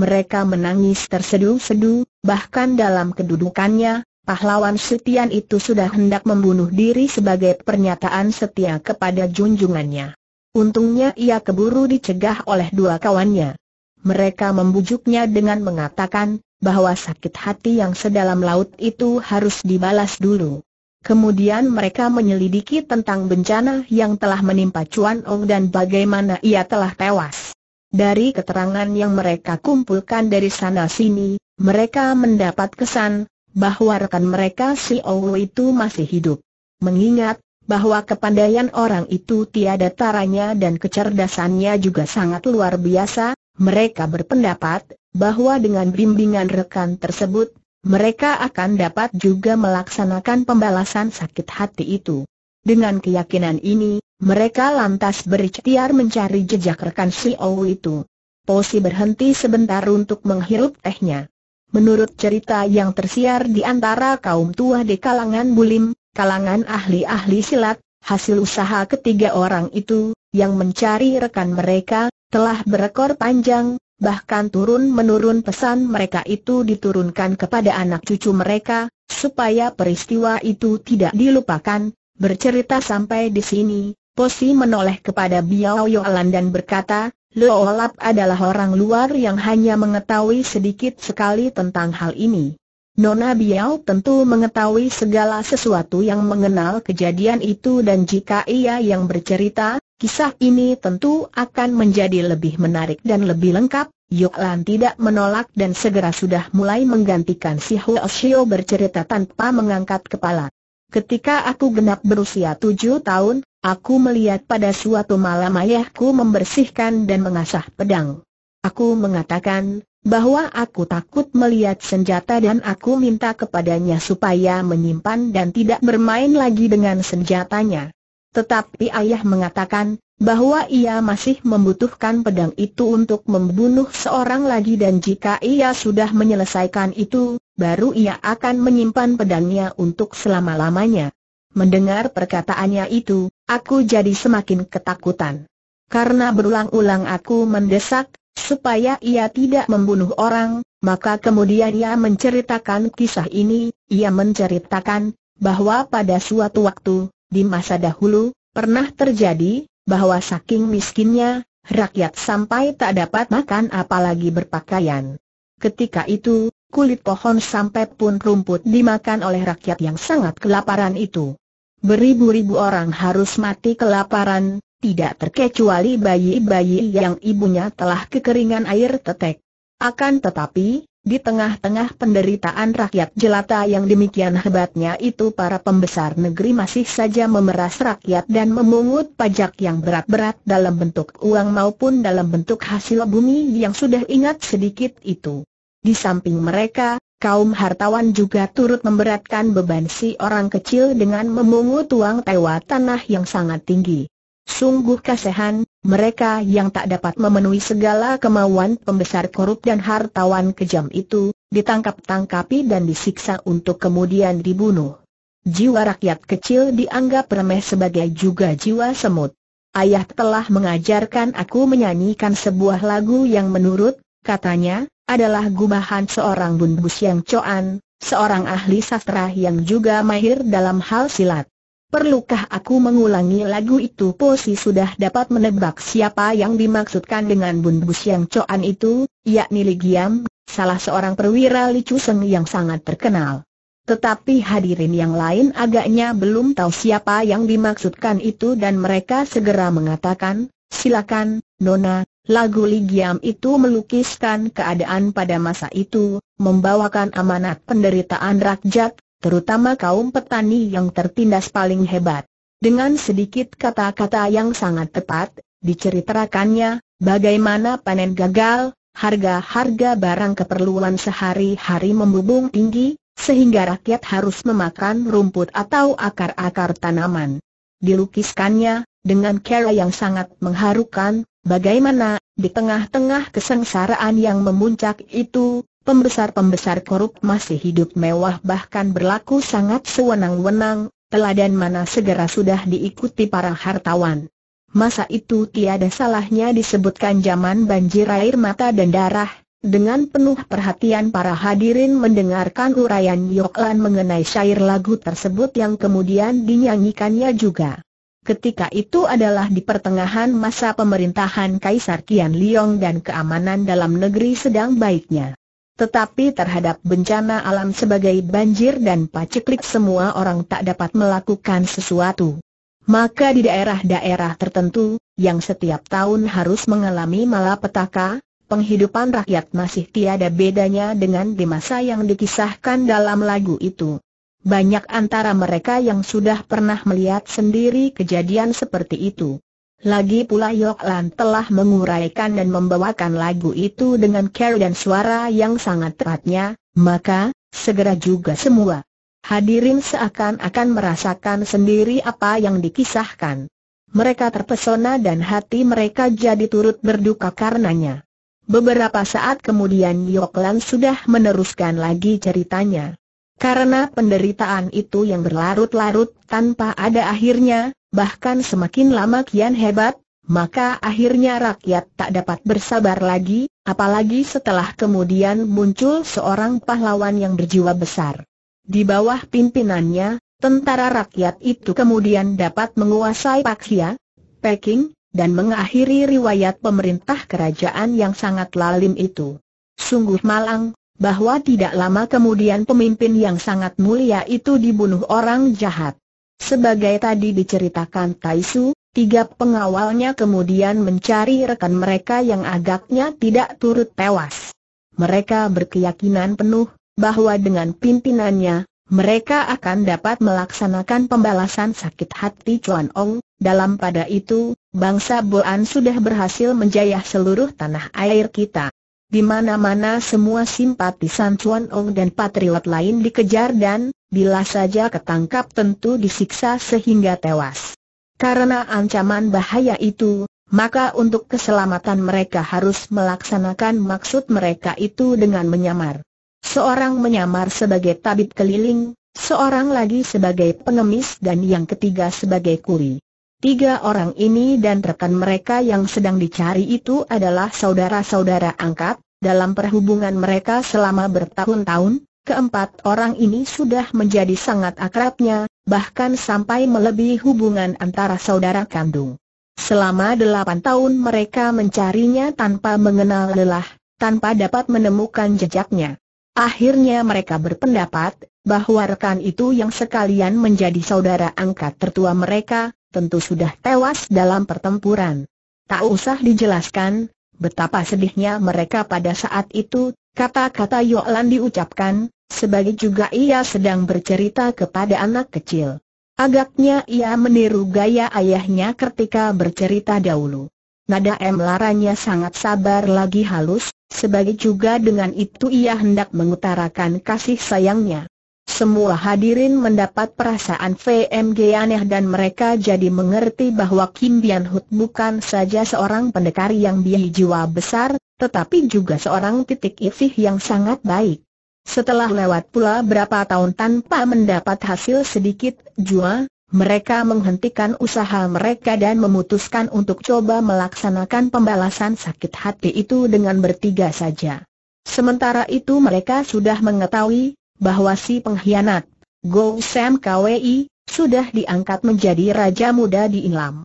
Mereka menangis terseduh-seduh, bahkan dalam kedudukannya, pahlawan Setian itu sudah hendak membunuh diri sebagai pernyataan setia kepada junjungannya. Untungnya ia keburu dicegah oleh dua kawannya. Mereka membujuknya dengan mengatakan bahwa sakit hati yang sedalam laut itu harus dibalas dulu. Kemudian mereka menyelidiki tentang bencana yang telah menimpa Chuan Ong dan bagaimana ia telah tewas. Dari keterangan yang mereka kumpulkan dari sana-sini, mereka mendapat kesan bahwa rekan mereka si Owu itu masih hidup. Mengingat bahwa kepandaian orang itu tiada taranya dan kecerdasannya juga sangat luar biasa, mereka berpendapat bahwa dengan bimbingan rekan tersebut, mereka akan dapat juga melaksanakan pembalasan sakit hati itu. Dengan keyakinan ini, mereka lantas berikhtiar mencari jejak rekan si Owu itu. Posi berhenti sebentar untuk menghirup tehnya. Menurut cerita yang tersiar di antara kaum tua di kalangan bulim, kalangan ahli-ahli silat, hasil usaha ketiga orang itu, yang mencari rekan mereka, telah berekor panjang, bahkan turun-menurun pesan mereka itu diturunkan kepada anak cucu mereka, supaya peristiwa itu tidak dilupakan, bercerita sampai di sini, Posi menoleh kepada Biao Yoalan dan berkata, Loolap adalah orang luar yang hanya mengetahui sedikit sekali tentang hal ini. Nona Biao tentu mengetahui segala sesuatu yang mengenal kejadian itu dan jika ia yang bercerita, kisah ini tentu akan menjadi lebih menarik dan lebih lengkap. Yok tidak menolak dan segera sudah mulai menggantikan si Huo Xiao bercerita tanpa mengangkat kepala. Ketika aku genap berusia tujuh tahun, Aku melihat pada suatu malam ayahku membersihkan dan mengasah pedang. Aku mengatakan, bahwa aku takut melihat senjata dan aku minta kepadanya supaya menyimpan dan tidak bermain lagi dengan senjatanya. Tetapi ayah mengatakan, bahwa ia masih membutuhkan pedang itu untuk membunuh seorang lagi dan jika ia sudah menyelesaikan itu, baru ia akan menyimpan pedangnya untuk selama-lamanya. Mendengar perkataannya itu, aku jadi semakin ketakutan. Karena berulang-ulang aku mendesak, supaya ia tidak membunuh orang, maka kemudian ia menceritakan kisah ini, ia menceritakan, bahwa pada suatu waktu, di masa dahulu, pernah terjadi, bahwa saking miskinnya, rakyat sampai tak dapat makan apalagi berpakaian. Ketika itu, kulit pohon sampai pun rumput dimakan oleh rakyat yang sangat kelaparan itu. Beribu-ribu orang harus mati kelaparan, tidak terkecuali bayi-bayi yang ibunya telah kekeringan air tetek. Akan tetapi, di tengah-tengah penderitaan rakyat jelata yang demikian hebatnya itu para pembesar negeri masih saja memeras rakyat dan memungut pajak yang berat-berat dalam bentuk uang maupun dalam bentuk hasil bumi yang sudah ingat sedikit itu. Di samping mereka, Kaum hartawan juga turut memberatkan beban si orang kecil dengan memungut tuang tewa tanah yang sangat tinggi. Sungguh kasihan, mereka yang tak dapat memenuhi segala kemauan pembesar korup dan hartawan kejam itu, ditangkap-tangkapi dan disiksa untuk kemudian dibunuh. Jiwa rakyat kecil dianggap remeh sebagai juga jiwa semut. Ayah telah mengajarkan aku menyanyikan sebuah lagu yang menurut, katanya, adalah gubahan seorang Bundus yang coan, seorang ahli sastra yang juga mahir dalam hal silat. Perlukah aku mengulangi lagu itu? Posi sudah dapat menebak siapa yang dimaksudkan dengan Bundus yang coan itu, yakni Ligiam, salah seorang perwira Licu Seng yang sangat terkenal. Tetapi hadirin yang lain agaknya belum tahu siapa yang dimaksudkan itu dan mereka segera mengatakan, silakan, Nona, Lagu Ligiam itu melukiskan keadaan pada masa itu, membawakan amanat penderitaan rakyat, terutama kaum petani yang tertindas paling hebat. Dengan sedikit kata-kata yang sangat tepat, diceritakannya, bagaimana panen gagal, harga-harga barang keperluan sehari-hari membubung tinggi, sehingga rakyat harus memakan rumput atau akar-akar tanaman. Dilukiskannya, dengan cara yang sangat mengharukan, Bagaimana, di tengah-tengah kesengsaraan yang memuncak itu, pembesar-pembesar korup masih hidup mewah bahkan berlaku sangat sewenang-wenang, teladan mana segera sudah diikuti para hartawan. Masa itu tiada salahnya disebutkan zaman banjir air mata dan darah, dengan penuh perhatian para hadirin mendengarkan urayan Yoklan mengenai syair lagu tersebut yang kemudian dinyanyikannya juga. Ketika itu adalah di pertengahan masa pemerintahan Kaisar Qian Liong dan keamanan dalam negeri sedang baiknya. Tetapi terhadap bencana alam sebagai banjir dan paceklik semua orang tak dapat melakukan sesuatu. Maka di daerah-daerah tertentu, yang setiap tahun harus mengalami malapetaka, penghidupan rakyat masih tiada bedanya dengan di masa yang dikisahkan dalam lagu itu. Banyak antara mereka yang sudah pernah melihat sendiri kejadian seperti itu. Lagi pula Yok Lan telah menguraikan dan membawakan lagu itu dengan care dan suara yang sangat tepatnya, maka, segera juga semua hadirin seakan-akan merasakan sendiri apa yang dikisahkan. Mereka terpesona dan hati mereka jadi turut berduka karenanya. Beberapa saat kemudian Yok Lan sudah meneruskan lagi ceritanya. Karena penderitaan itu yang berlarut-larut tanpa ada akhirnya, bahkan semakin lama kian hebat, maka akhirnya rakyat tak dapat bersabar lagi, apalagi setelah kemudian muncul seorang pahlawan yang berjiwa besar. Di bawah pimpinannya, tentara rakyat itu kemudian dapat menguasai Paksia, Peking, dan mengakhiri riwayat pemerintah kerajaan yang sangat lalim itu. Sungguh malang, bahwa tidak lama kemudian pemimpin yang sangat mulia itu dibunuh orang jahat. Sebagai tadi diceritakan Taisu, tiga pengawalnya kemudian mencari rekan mereka yang agaknya tidak turut tewas. Mereka berkeyakinan penuh bahwa dengan pimpinannya, mereka akan dapat melaksanakan pembalasan sakit hati Chuan Ong. Dalam pada itu, bangsa Boan sudah berhasil menjayah seluruh tanah air kita. Di mana-mana semua simpati simpatisan Chuan Ong dan patriot lain dikejar dan, bila saja ketangkap tentu disiksa sehingga tewas. Karena ancaman bahaya itu, maka untuk keselamatan mereka harus melaksanakan maksud mereka itu dengan menyamar. Seorang menyamar sebagai tabib keliling, seorang lagi sebagai pengemis dan yang ketiga sebagai kuri. Tiga orang ini dan rekan mereka yang sedang dicari itu adalah saudara-saudara angkat, dalam perhubungan mereka selama bertahun-tahun, keempat orang ini sudah menjadi sangat akrabnya, bahkan sampai melebihi hubungan antara saudara kandung. Selama delapan tahun mereka mencarinya tanpa mengenal lelah, tanpa dapat menemukan jejaknya. Akhirnya mereka berpendapat, bahwa rekan itu yang sekalian menjadi saudara angkat tertua mereka, tentu sudah tewas dalam pertempuran. Tak usah dijelaskan, betapa sedihnya mereka pada saat itu, kata-kata Yolan diucapkan, sebagai juga ia sedang bercerita kepada anak kecil. Agaknya ia meniru gaya ayahnya ketika bercerita dahulu. Nada M. Laranya sangat sabar lagi halus, sebagai juga dengan itu ia hendak mengutarakan kasih sayangnya. Semua hadirin mendapat perasaan VMG aneh dan mereka jadi mengerti bahwa Kim Bian Hut bukan saja seorang pendekar yang biahi jiwa besar, tetapi juga seorang titik ifih yang sangat baik. Setelah lewat pula berapa tahun tanpa mendapat hasil sedikit jua, mereka menghentikan usaha mereka dan memutuskan untuk coba melaksanakan pembalasan sakit hati itu dengan bertiga saja. Sementara itu mereka sudah mengetahui bahwa si pengkhianat, Go Sam Kwei, sudah diangkat menjadi raja muda di Inlam.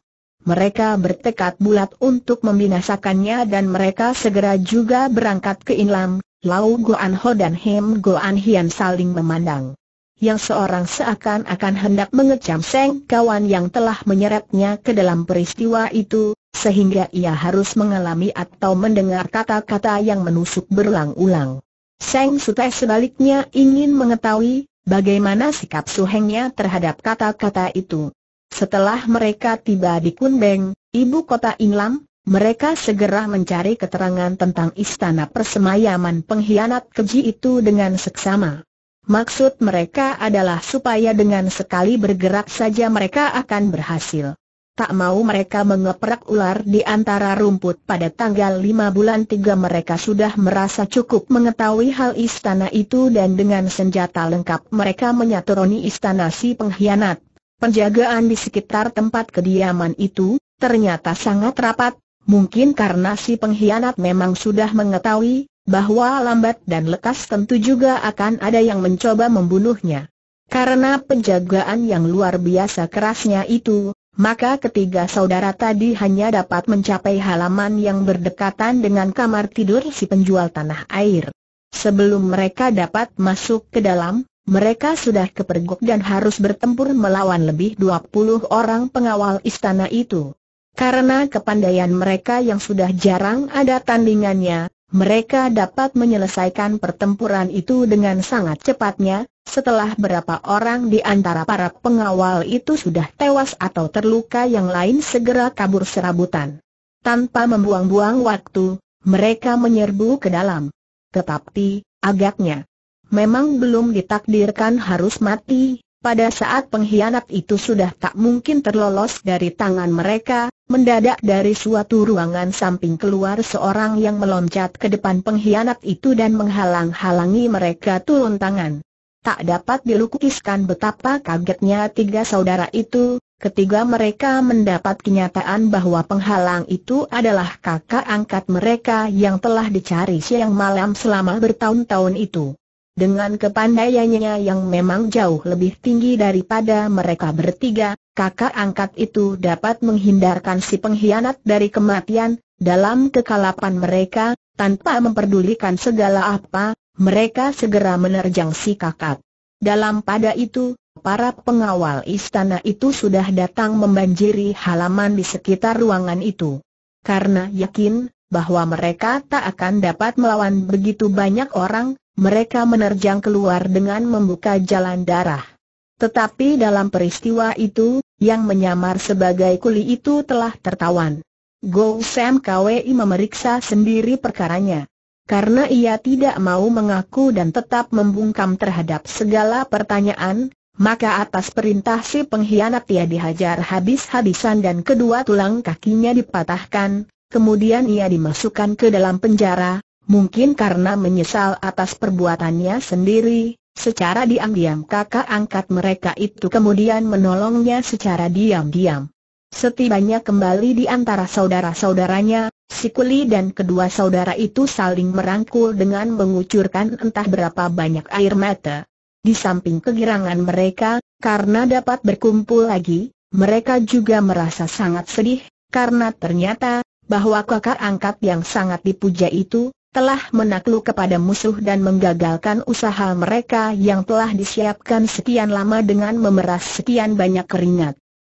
Mereka bertekad bulat untuk membinasakannya dan mereka segera juga berangkat ke Inlam, Lau Goan Ho dan Hem Goan Hian saling memandang. Yang seorang seakan-akan hendak mengecam Seng kawan yang telah menyeretnya ke dalam peristiwa itu, sehingga ia harus mengalami atau mendengar kata-kata yang menusuk berulang-ulang. Seng Sute sebaliknya ingin mengetahui bagaimana sikap Suhengnya terhadap kata-kata itu. Setelah mereka tiba di Kun Beng, ibu kota Inlam, mereka segera mencari keterangan tentang istana persemayaman pengkhianat keji itu dengan seksama. Maksud mereka adalah supaya dengan sekali bergerak saja mereka akan berhasil. Tak mau mereka mengeprak ular di antara rumput pada tanggal 5 bulan 3 mereka sudah merasa cukup mengetahui hal istana itu dan dengan senjata lengkap mereka menyatroni istana si pengkhianat. Penjagaan di sekitar tempat kediaman itu, ternyata sangat rapat, mungkin karena si pengkhianat memang sudah mengetahui, bahwa lambat dan lekas tentu juga akan ada yang mencoba membunuhnya. Karena penjagaan yang luar biasa kerasnya itu, maka ketiga saudara tadi hanya dapat mencapai halaman yang berdekatan dengan kamar tidur si penjual tanah air. Sebelum mereka dapat masuk ke dalam, mereka sudah kepergok dan harus bertempur melawan lebih 20 orang pengawal istana itu. Karena kepandaian mereka yang sudah jarang ada tandingannya, mereka dapat menyelesaikan pertempuran itu dengan sangat cepatnya, setelah berapa orang di antara para pengawal itu sudah tewas atau terluka yang lain segera kabur serabutan. Tanpa membuang-buang waktu, mereka menyerbu ke dalam. Tetapi, agaknya, memang belum ditakdirkan harus mati, pada saat pengkhianat itu sudah tak mungkin terlolos dari tangan mereka, mendadak dari suatu ruangan samping keluar seorang yang meloncat ke depan pengkhianat itu dan menghalang-halangi mereka turun tangan. Tak dapat dilukiskan betapa kagetnya tiga saudara itu, ketiga mereka mendapat kenyataan bahwa penghalang itu adalah kakak angkat mereka yang telah dicari siang malam selama bertahun-tahun itu. Dengan kepandaiannya yang memang jauh lebih tinggi daripada mereka bertiga, kakak angkat itu dapat menghindarkan si pengkhianat dari kematian, dalam kekalapan mereka, tanpa memperdulikan segala apa, mereka segera menerjang si kakak. Dalam pada itu, para pengawal istana itu sudah datang membanjiri halaman di sekitar ruangan itu. Karena yakin bahwa mereka tak akan dapat melawan begitu banyak orang, mereka menerjang keluar dengan membuka jalan darah. Tetapi dalam peristiwa itu, yang menyamar sebagai kuli itu telah tertawan. Go Sam Kwi memeriksa sendiri perkaranya karena ia tidak mau mengaku dan tetap membungkam terhadap segala pertanyaan, maka atas perintah si pengkhianat ia dihajar habis-habisan dan kedua tulang kakinya dipatahkan, kemudian ia dimasukkan ke dalam penjara, mungkin karena menyesal atas perbuatannya sendiri, Secara diam-diam kakak angkat mereka itu kemudian menolongnya secara diam-diam. Setibanya kembali di antara saudara-saudaranya, si Kuli dan kedua saudara itu saling merangkul dengan mengucurkan entah berapa banyak air mata. Di samping kegirangan mereka, karena dapat berkumpul lagi, mereka juga merasa sangat sedih, karena ternyata, bahwa kakak angkat yang sangat dipuja itu, telah menakluk kepada musuh dan menggagalkan usaha mereka yang telah disiapkan sekian lama dengan memeras sekian banyak keringat.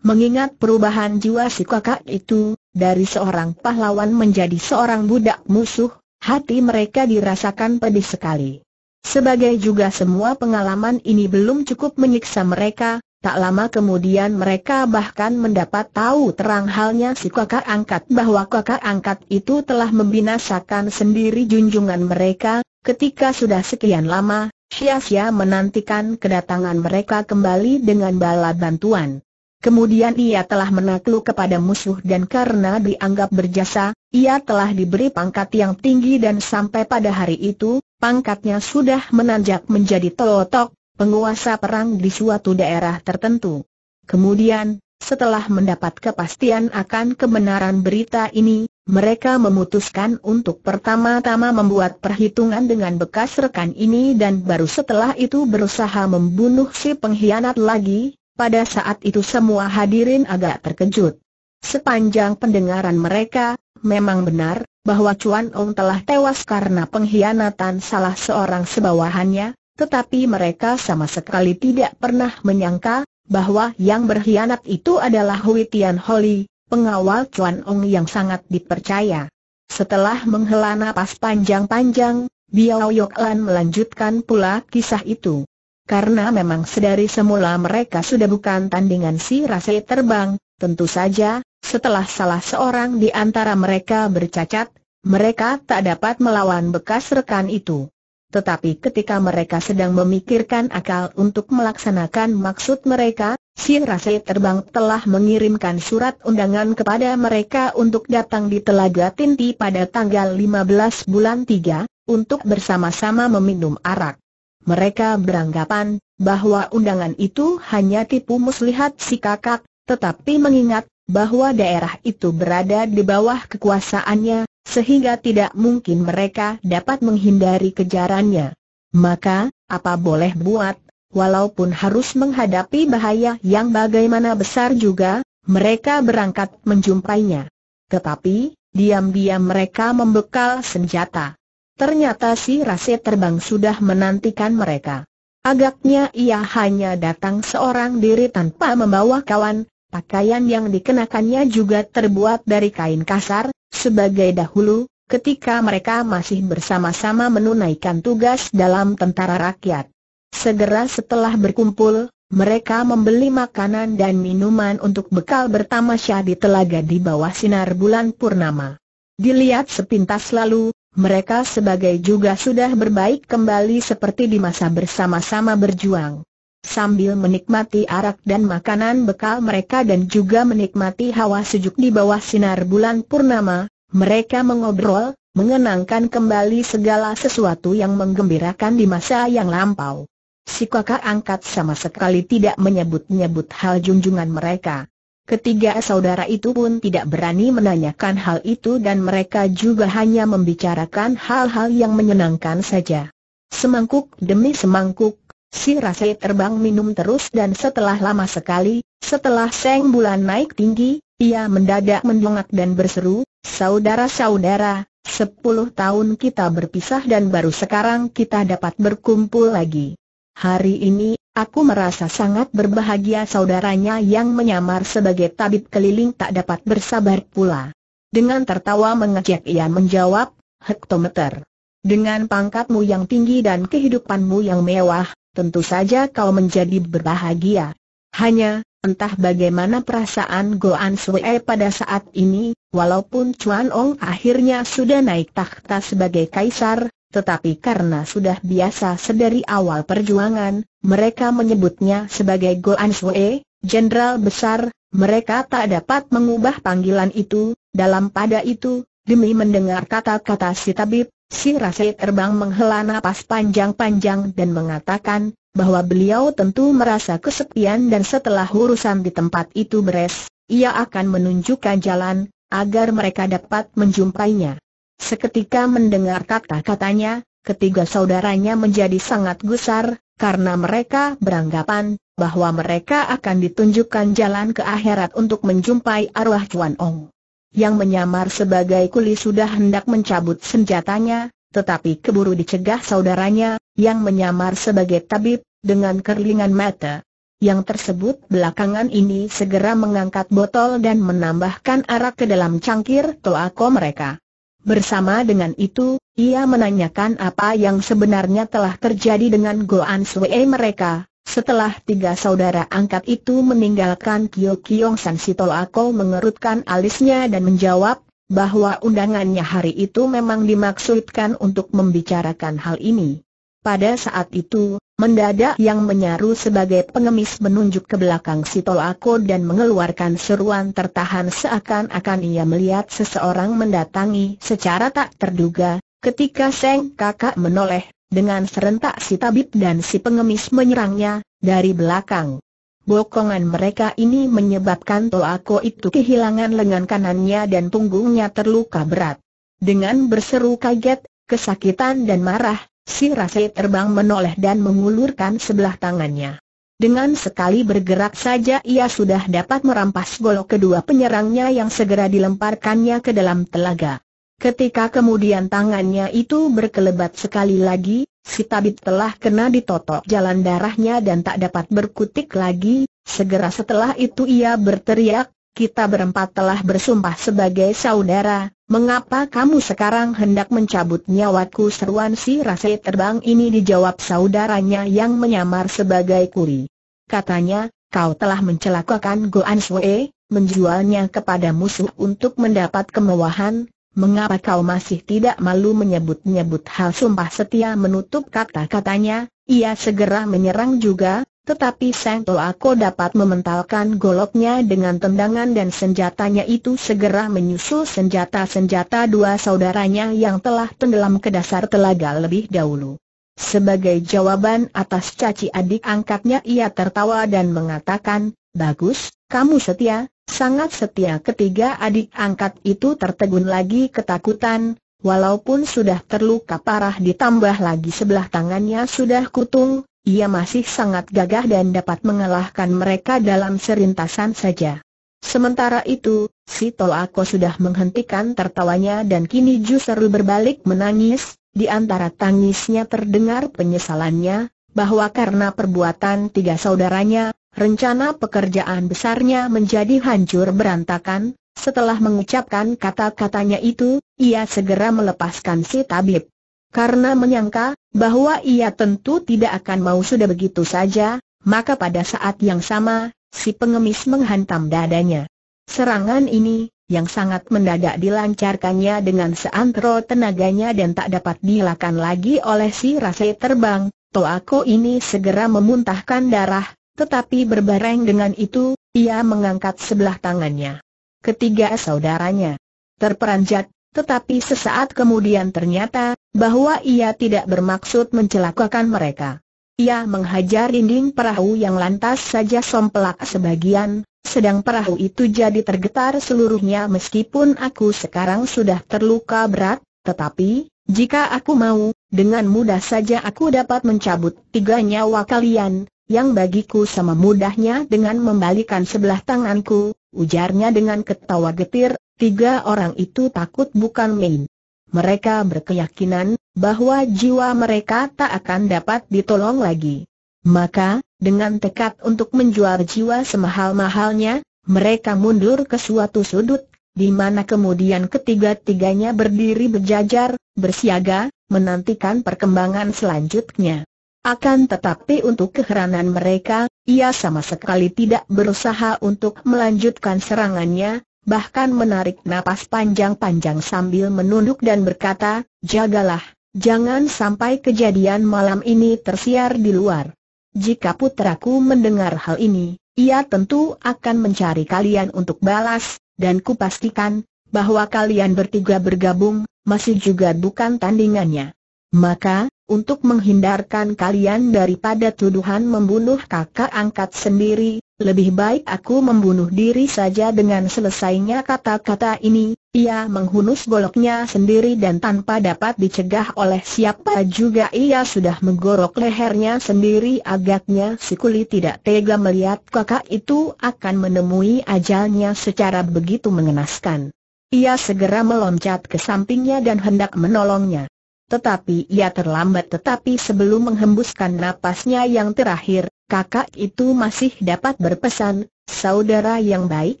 Mengingat perubahan jiwa si kakak itu, dari seorang pahlawan menjadi seorang budak musuh, hati mereka dirasakan pedih sekali. Sebagai juga semua pengalaman ini belum cukup menyiksa mereka, tak lama kemudian mereka bahkan mendapat tahu terang halnya si kakak angkat bahwa kakak angkat itu telah membinasakan sendiri junjungan mereka, ketika sudah sekian lama, sia-sia menantikan kedatangan mereka kembali dengan bala bantuan. Kemudian ia telah menakluk kepada musuh dan karena dianggap berjasa, ia telah diberi pangkat yang tinggi dan sampai pada hari itu, pangkatnya sudah menanjak menjadi totok, penguasa perang di suatu daerah tertentu. Kemudian, setelah mendapat kepastian akan kebenaran berita ini, mereka memutuskan untuk pertama-tama membuat perhitungan dengan bekas rekan ini dan baru setelah itu berusaha membunuh si pengkhianat lagi, pada saat itu semua hadirin agak terkejut. Sepanjang pendengaran mereka, memang benar, bahwa Chuan Ong telah tewas karena pengkhianatan salah seorang sebawahannya, tetapi mereka sama sekali tidak pernah menyangka, bahwa yang berkhianat itu adalah Hui Tian Holi, pengawal Chuan Ong yang sangat dipercaya. Setelah menghela napas panjang-panjang, Biao Yok Lan melanjutkan pula kisah itu. Karena memang sedari semula mereka sudah bukan tandingan si Rasai terbang, tentu saja, setelah salah seorang di antara mereka bercacat, mereka tak dapat melawan bekas rekan itu. Tetapi ketika mereka sedang memikirkan akal untuk melaksanakan maksud mereka, si Rasai terbang telah mengirimkan surat undangan kepada mereka untuk datang di Telaga Tinti pada tanggal 15 bulan 3, untuk bersama-sama meminum arak. Mereka beranggapan bahwa undangan itu hanya tipu muslihat si kakak, tetapi mengingat bahwa daerah itu berada di bawah kekuasaannya, sehingga tidak mungkin mereka dapat menghindari kejarannya. Maka, apa boleh buat, walaupun harus menghadapi bahaya yang bagaimana besar juga, mereka berangkat menjumpainya. Tetapi, diam-diam mereka membekal senjata. Ternyata si Rase terbang sudah menantikan mereka. Agaknya ia hanya datang seorang diri tanpa membawa kawan, pakaian yang dikenakannya juga terbuat dari kain kasar, sebagai dahulu, ketika mereka masih bersama-sama menunaikan tugas dalam tentara rakyat. Segera setelah berkumpul, mereka membeli makanan dan minuman untuk bekal bertamasya di telaga di bawah sinar bulan purnama. Dilihat sepintas lalu, mereka sebagai juga sudah berbaik kembali seperti di masa bersama-sama berjuang. Sambil menikmati arak dan makanan bekal mereka dan juga menikmati hawa sejuk di bawah sinar bulan purnama, mereka mengobrol, mengenangkan kembali segala sesuatu yang menggembirakan di masa yang lampau. Si kakak angkat sama sekali tidak menyebut-nyebut hal junjungan mereka. Ketiga saudara itu pun tidak berani menanyakan hal itu dan mereka juga hanya membicarakan hal-hal yang menyenangkan saja. Semangkuk demi semangkuk, si Rasai terbang minum terus dan setelah lama sekali, setelah seng bulan naik tinggi, ia mendadak mendongak dan berseru, Saudara-saudara, sepuluh tahun kita berpisah dan baru sekarang kita dapat berkumpul lagi. Hari ini, aku merasa sangat berbahagia saudaranya yang menyamar sebagai tabib keliling tak dapat bersabar pula. Dengan tertawa mengejek ia menjawab, hektometer. Dengan pangkatmu yang tinggi dan kehidupanmu yang mewah, tentu saja kau menjadi berbahagia. Hanya, entah bagaimana perasaan Goan Sue pada saat ini, walaupun Chuan Ong akhirnya sudah naik takhta sebagai kaisar, tetapi karena sudah biasa sedari awal perjuangan, mereka menyebutnya sebagai Goan Shue, Jenderal Besar, mereka tak dapat mengubah panggilan itu, dalam pada itu, demi mendengar kata-kata si tabib, si Rasai terbang menghela napas panjang-panjang dan mengatakan, bahwa beliau tentu merasa kesepian dan setelah urusan di tempat itu beres, ia akan menunjukkan jalan, agar mereka dapat menjumpainya. Seketika mendengar kata-katanya, ketiga saudaranya menjadi sangat gusar, karena mereka beranggapan bahwa mereka akan ditunjukkan jalan ke akhirat untuk menjumpai arwah Chuan Ong. Yang menyamar sebagai kuli sudah hendak mencabut senjatanya, tetapi keburu dicegah saudaranya, yang menyamar sebagai tabib, dengan kerlingan mata. Yang tersebut belakangan ini segera mengangkat botol dan menambahkan arak ke dalam cangkir toako mereka. Bersama dengan itu, ia menanyakan apa yang sebenarnya telah terjadi dengan Goan Swee mereka. Setelah tiga saudara angkat itu meninggalkan Kyo Kyong San Sitolako mengerutkan alisnya dan menjawab, bahwa undangannya hari itu memang dimaksudkan untuk membicarakan hal ini. Pada saat itu, Mendadak yang menyaru sebagai pengemis menunjuk ke belakang si Tolako dan mengeluarkan seruan tertahan seakan-akan ia melihat seseorang mendatangi secara tak terduga. Ketika Seng kakak menoleh, dengan serentak si tabib dan si pengemis menyerangnya, dari belakang. Bokongan mereka ini menyebabkan Tolako itu kehilangan lengan kanannya dan punggungnya terluka berat. Dengan berseru kaget, kesakitan dan marah, Si Rase terbang menoleh dan mengulurkan sebelah tangannya. Dengan sekali bergerak saja ia sudah dapat merampas golok kedua penyerangnya yang segera dilemparkannya ke dalam telaga. Ketika kemudian tangannya itu berkelebat sekali lagi, si tabib telah kena ditotok jalan darahnya dan tak dapat berkutik lagi, segera setelah itu ia berteriak, kita berempat telah bersumpah sebagai saudara, mengapa kamu sekarang hendak mencabut nyawaku seruan si Rase terbang ini dijawab saudaranya yang menyamar sebagai kuli. Katanya, kau telah mencelakakan Goan Sue, menjualnya kepada musuh untuk mendapat kemewahan, mengapa kau masih tidak malu menyebut-nyebut hal sumpah setia menutup kata-katanya, ia segera menyerang juga, tetapi Sang Toako dapat mementalkan goloknya dengan tendangan dan senjatanya itu segera menyusul senjata-senjata dua saudaranya yang telah tenggelam ke dasar telaga lebih dahulu. Sebagai jawaban atas caci adik angkatnya ia tertawa dan mengatakan, Bagus, kamu setia, sangat setia ketiga adik angkat itu tertegun lagi ketakutan, walaupun sudah terluka parah ditambah lagi sebelah tangannya sudah kutung, ia masih sangat gagah dan dapat mengalahkan mereka dalam serintasan saja. Sementara itu, si Tolako sudah menghentikan tertawanya dan kini justru berbalik menangis, di antara tangisnya terdengar penyesalannya, bahwa karena perbuatan tiga saudaranya, rencana pekerjaan besarnya menjadi hancur berantakan, setelah mengucapkan kata-katanya itu, ia segera melepaskan si tabib. Karena menyangka bahwa ia tentu tidak akan mau sudah begitu saja, maka pada saat yang sama, si pengemis menghantam dadanya. Serangan ini, yang sangat mendadak dilancarkannya dengan seantero tenaganya dan tak dapat dilakukan lagi oleh si rase terbang, Toako ini segera memuntahkan darah, tetapi berbareng dengan itu, ia mengangkat sebelah tangannya. Ketiga saudaranya terperanjat tetapi sesaat kemudian ternyata, bahwa ia tidak bermaksud mencelakakan mereka. Ia menghajar dinding perahu yang lantas saja somplak sebagian, sedang perahu itu jadi tergetar seluruhnya meskipun aku sekarang sudah terluka berat, tetapi, jika aku mau, dengan mudah saja aku dapat mencabut tiga nyawa kalian, yang bagiku sama mudahnya dengan membalikan sebelah tanganku, ujarnya dengan ketawa getir, Tiga orang itu takut bukan main. Mereka berkeyakinan bahwa jiwa mereka tak akan dapat ditolong lagi. Maka, dengan tekad untuk menjual jiwa semahal-mahalnya, mereka mundur ke suatu sudut, di mana kemudian ketiga-tiganya berdiri berjajar, bersiaga, menantikan perkembangan selanjutnya. Akan tetapi untuk keheranan mereka, ia sama sekali tidak berusaha untuk melanjutkan serangannya, bahkan menarik napas panjang-panjang sambil menunduk dan berkata, jagalah, jangan sampai kejadian malam ini tersiar di luar. Jika putraku mendengar hal ini, ia tentu akan mencari kalian untuk balas, dan kupastikan, bahwa kalian bertiga bergabung, masih juga bukan tandingannya. Maka, untuk menghindarkan kalian daripada tuduhan membunuh kakak angkat sendiri, lebih baik aku membunuh diri saja dengan selesainya kata-kata ini, ia menghunus goloknya sendiri dan tanpa dapat dicegah oleh siapa juga ia sudah menggorok lehernya sendiri agaknya si kuli tidak tega melihat kakak itu akan menemui ajalnya secara begitu mengenaskan. Ia segera meloncat ke sampingnya dan hendak menolongnya. Tetapi ia terlambat tetapi sebelum menghembuskan napasnya yang terakhir, kakak itu masih dapat berpesan, saudara yang baik,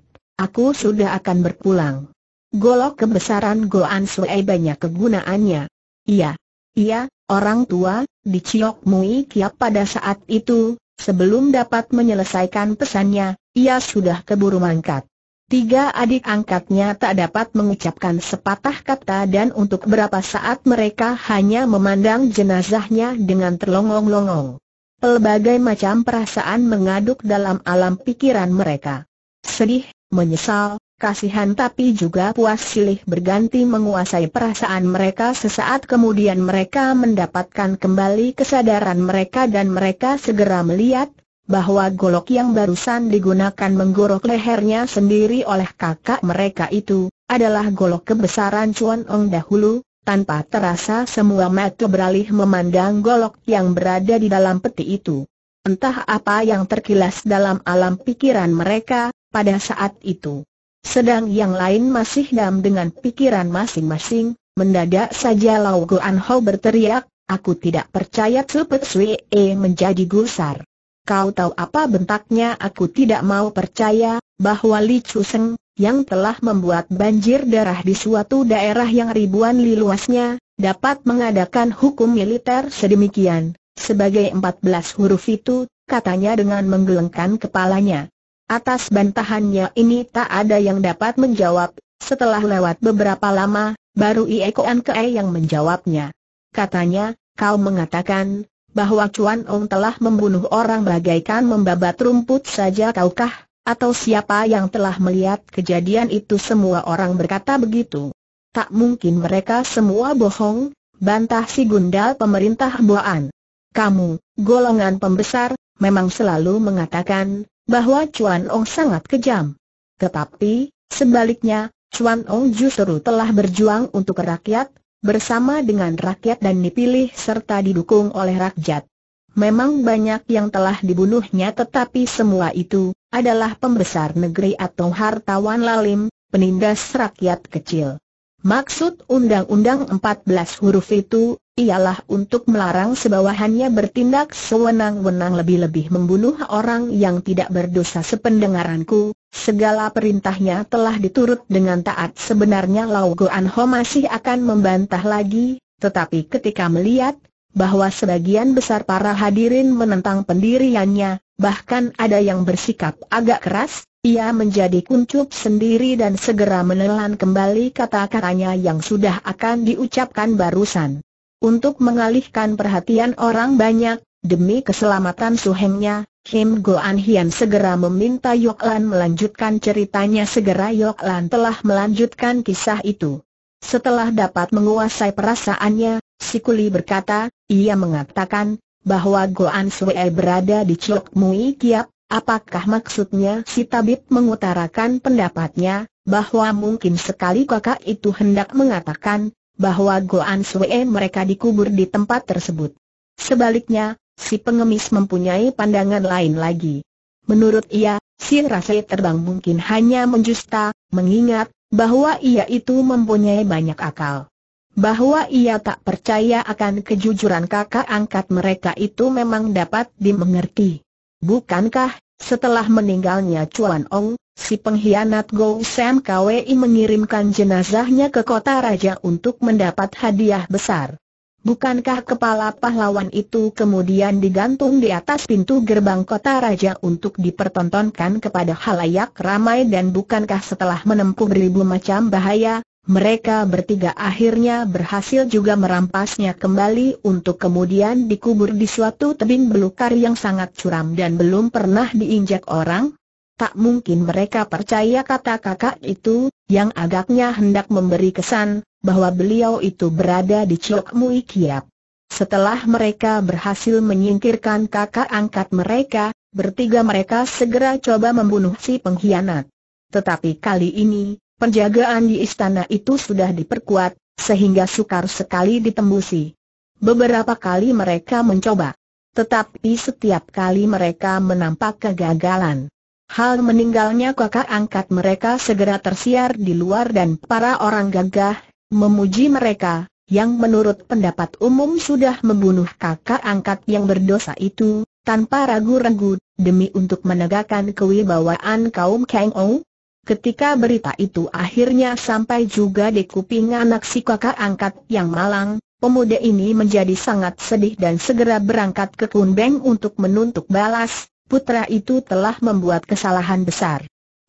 aku sudah akan berpulang. Golok kebesaran Goan Sui banyak kegunaannya. Iya, iya, orang tua, di Ciok Mui Kiap pada saat itu, sebelum dapat menyelesaikan pesannya, ia sudah keburu mangkat. Tiga adik angkatnya tak dapat mengucapkan sepatah kata dan untuk berapa saat mereka hanya memandang jenazahnya dengan terlongong-longong. Pelbagai macam perasaan mengaduk dalam alam pikiran mereka. Sedih, menyesal, kasihan tapi juga puas silih berganti menguasai perasaan mereka sesaat kemudian mereka mendapatkan kembali kesadaran mereka dan mereka segera melihat bahwa golok yang barusan digunakan menggorok lehernya sendiri oleh kakak mereka itu adalah golok kebesaran Chuan Ong dahulu, tanpa terasa semua mata beralih memandang golok yang berada di dalam peti itu. Entah apa yang terkilas dalam alam pikiran mereka, pada saat itu. Sedang yang lain masih dam dengan pikiran masing-masing, mendadak saja Lau Guan Ho berteriak, aku tidak percaya Cepet Sui E menjadi gusar. Kau tahu apa bentaknya aku tidak mau percaya, bahwa Li Chu Seng, yang telah membuat banjir darah di suatu daerah yang ribuan li luasnya, dapat mengadakan hukum militer sedemikian. Sebagai 14 huruf itu, katanya dengan menggelengkan kepalanya. Atas bantahannya ini tak ada yang dapat menjawab, setelah lewat beberapa lama, baru Ie Koan Kee yang menjawabnya. Katanya, kau mengatakan, bahwa Cuan Ong telah membunuh orang bagaikan membabat rumput saja kaukah? atau siapa yang telah melihat kejadian itu semua orang berkata begitu. Tak mungkin mereka semua bohong, bantah si Gundal pemerintah Boan. Kamu, golongan pembesar, memang selalu mengatakan bahwa Chuan Ong sangat kejam. Tetapi, sebaliknya, Chuan Ong justru telah berjuang untuk rakyat, bersama dengan rakyat dan dipilih serta didukung oleh rakyat. Memang banyak yang telah dibunuhnya tetapi semua itu adalah pembesar negeri atau hartawan lalim, penindas rakyat kecil. Maksud Undang-Undang 14 huruf itu ialah untuk melarang sebawahannya bertindak sewenang-wenang lebih-lebih membunuh orang yang tidak berdosa sependengaranku. Segala perintahnya telah diturut dengan taat sebenarnya Lau Goan Ho masih akan membantah lagi, tetapi ketika melihat bahwa sebagian besar para hadirin menentang pendiriannya, bahkan ada yang bersikap agak keras, ia menjadi kuncup sendiri dan segera menelan kembali kata-katanya yang sudah akan diucapkan barusan. Untuk mengalihkan perhatian orang banyak, demi keselamatan suhengnya, Kim An Hian segera meminta Yok Lan melanjutkan ceritanya segera Yok Lan telah melanjutkan kisah itu. Setelah dapat menguasai perasaannya, si kuli berkata, ia mengatakan, bahwa Goan Sue berada di Chok Mui Kiap, apakah maksudnya si tabib mengutarakan pendapatnya, bahwa mungkin sekali kakak itu hendak mengatakan, bahwa Goan Sue mereka dikubur di tempat tersebut. Sebaliknya, si pengemis mempunyai pandangan lain lagi. Menurut ia, si Rasai terbang mungkin hanya menjusta, mengingat, bahwa ia itu mempunyai banyak akal. Bahwa ia tak percaya akan kejujuran kakak angkat mereka itu memang dapat dimengerti. Bukankah, setelah meninggalnya Chuan Ong, si pengkhianat Go Sam Kwei mengirimkan jenazahnya ke kota raja untuk mendapat hadiah besar? Bukankah kepala pahlawan itu kemudian digantung di atas pintu gerbang kota raja untuk dipertontonkan kepada halayak ramai dan bukankah setelah menempuh beribu macam bahaya, mereka bertiga akhirnya berhasil juga merampasnya kembali untuk kemudian dikubur di suatu tebing belukar yang sangat curam dan belum pernah diinjak orang? Tak mungkin mereka percaya kata kakak itu, yang agaknya hendak memberi kesan, bahwa beliau itu berada di Ciok Mui Kiap. Setelah mereka berhasil menyingkirkan kakak angkat mereka, bertiga mereka segera coba membunuh si pengkhianat. Tetapi kali ini, penjagaan di istana itu sudah diperkuat, sehingga sukar sekali ditembusi. Beberapa kali mereka mencoba. Tetapi setiap kali mereka menampak kegagalan. Hal meninggalnya kakak angkat mereka segera tersiar di luar dan para orang gagah, memuji mereka, yang menurut pendapat umum sudah membunuh kakak angkat yang berdosa itu, tanpa ragu-ragu, demi untuk menegakkan kewibawaan kaum Kang Ou. Ketika berita itu akhirnya sampai juga di kuping anak si kakak angkat yang malang, pemuda ini menjadi sangat sedih dan segera berangkat ke Kunbeng untuk menuntut balas, putra itu telah membuat kesalahan besar.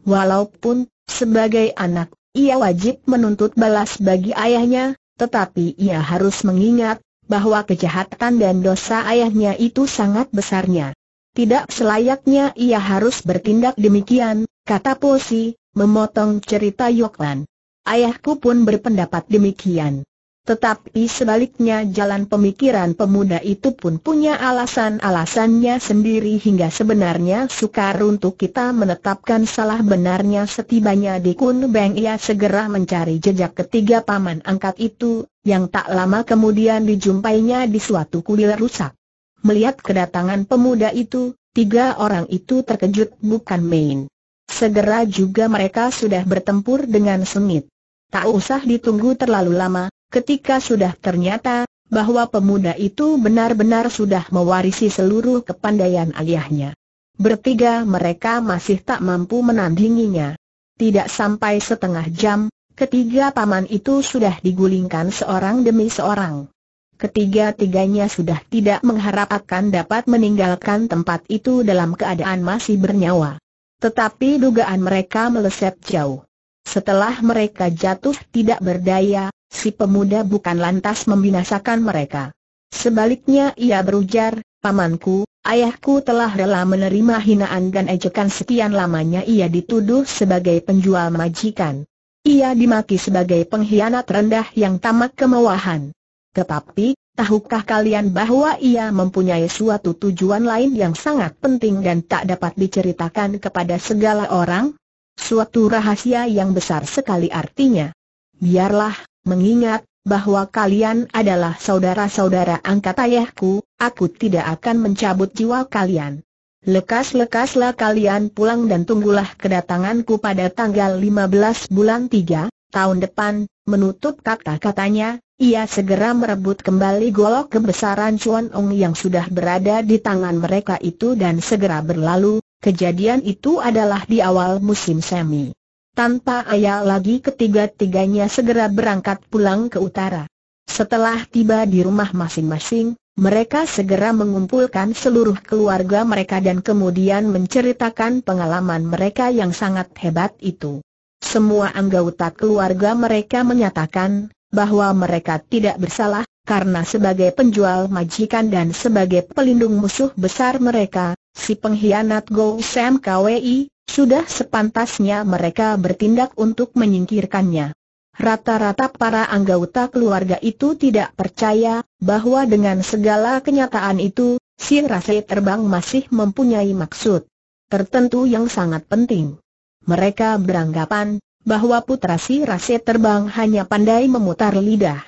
Walaupun, sebagai anak, ia wajib menuntut balas bagi ayahnya, tetapi ia harus mengingat, bahwa kejahatan dan dosa ayahnya itu sangat besarnya. Tidak selayaknya ia harus bertindak demikian, kata Posi, memotong cerita Yoklan. Ayahku pun berpendapat demikian. Tetapi sebaliknya jalan pemikiran pemuda itu pun punya alasan-alasannya sendiri hingga sebenarnya sukar untuk kita menetapkan salah benarnya setibanya di Kun Beng ia segera mencari jejak ketiga paman angkat itu, yang tak lama kemudian dijumpainya di suatu kuil rusak. Melihat kedatangan pemuda itu, tiga orang itu terkejut bukan main. Segera juga mereka sudah bertempur dengan sengit. Tak usah ditunggu terlalu lama, Ketika sudah ternyata bahwa pemuda itu benar-benar sudah mewarisi seluruh kepandaian ayahnya. Bertiga mereka masih tak mampu menandinginya. Tidak sampai setengah jam, ketiga paman itu sudah digulingkan seorang demi seorang. Ketiga-tiganya sudah tidak mengharapkan dapat meninggalkan tempat itu dalam keadaan masih bernyawa. Tetapi dugaan mereka meleset jauh. Setelah mereka jatuh tidak berdaya, si pemuda bukan lantas membinasakan mereka. Sebaliknya ia berujar, Pamanku, ayahku telah rela menerima hinaan dan ejekan sekian lamanya ia dituduh sebagai penjual majikan. Ia dimaki sebagai pengkhianat rendah yang tamak kemewahan. Tetapi, tahukah kalian bahwa ia mempunyai suatu tujuan lain yang sangat penting dan tak dapat diceritakan kepada segala orang? Suatu rahasia yang besar sekali artinya. Biarlah, Mengingat bahwa kalian adalah saudara-saudara angkat ayahku, aku tidak akan mencabut jiwa kalian. Lekas-lekaslah kalian pulang dan tunggulah kedatanganku pada tanggal 15 bulan 3, tahun depan, menutup kata-katanya, ia segera merebut kembali golok kebesaran Chuan Ong yang sudah berada di tangan mereka itu dan segera berlalu, kejadian itu adalah di awal musim semi. Tanpa ayah lagi ketiga-tiganya segera berangkat pulang ke utara. Setelah tiba di rumah masing-masing, mereka segera mengumpulkan seluruh keluarga mereka dan kemudian menceritakan pengalaman mereka yang sangat hebat itu. Semua anggota keluarga mereka menyatakan bahwa mereka tidak bersalah karena sebagai penjual majikan dan sebagai pelindung musuh besar mereka, si pengkhianat Go Sam Kwi, sudah sepantasnya mereka bertindak untuk menyingkirkannya. Rata-rata para anggota keluarga itu tidak percaya bahwa dengan segala kenyataan itu, si Rase terbang masih mempunyai maksud tertentu yang sangat penting. Mereka beranggapan bahwa putra si Rase terbang hanya pandai memutar lidah.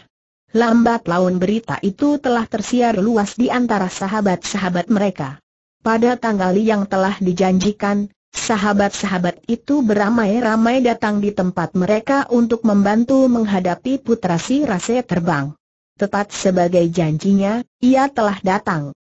Lambat laun berita itu telah tersiar luas di antara sahabat-sahabat mereka. Pada tanggal yang telah dijanjikan, sahabat-sahabat itu beramai-ramai datang di tempat mereka untuk membantu menghadapi putra si Rase terbang. Tepat sebagai janjinya, ia telah datang.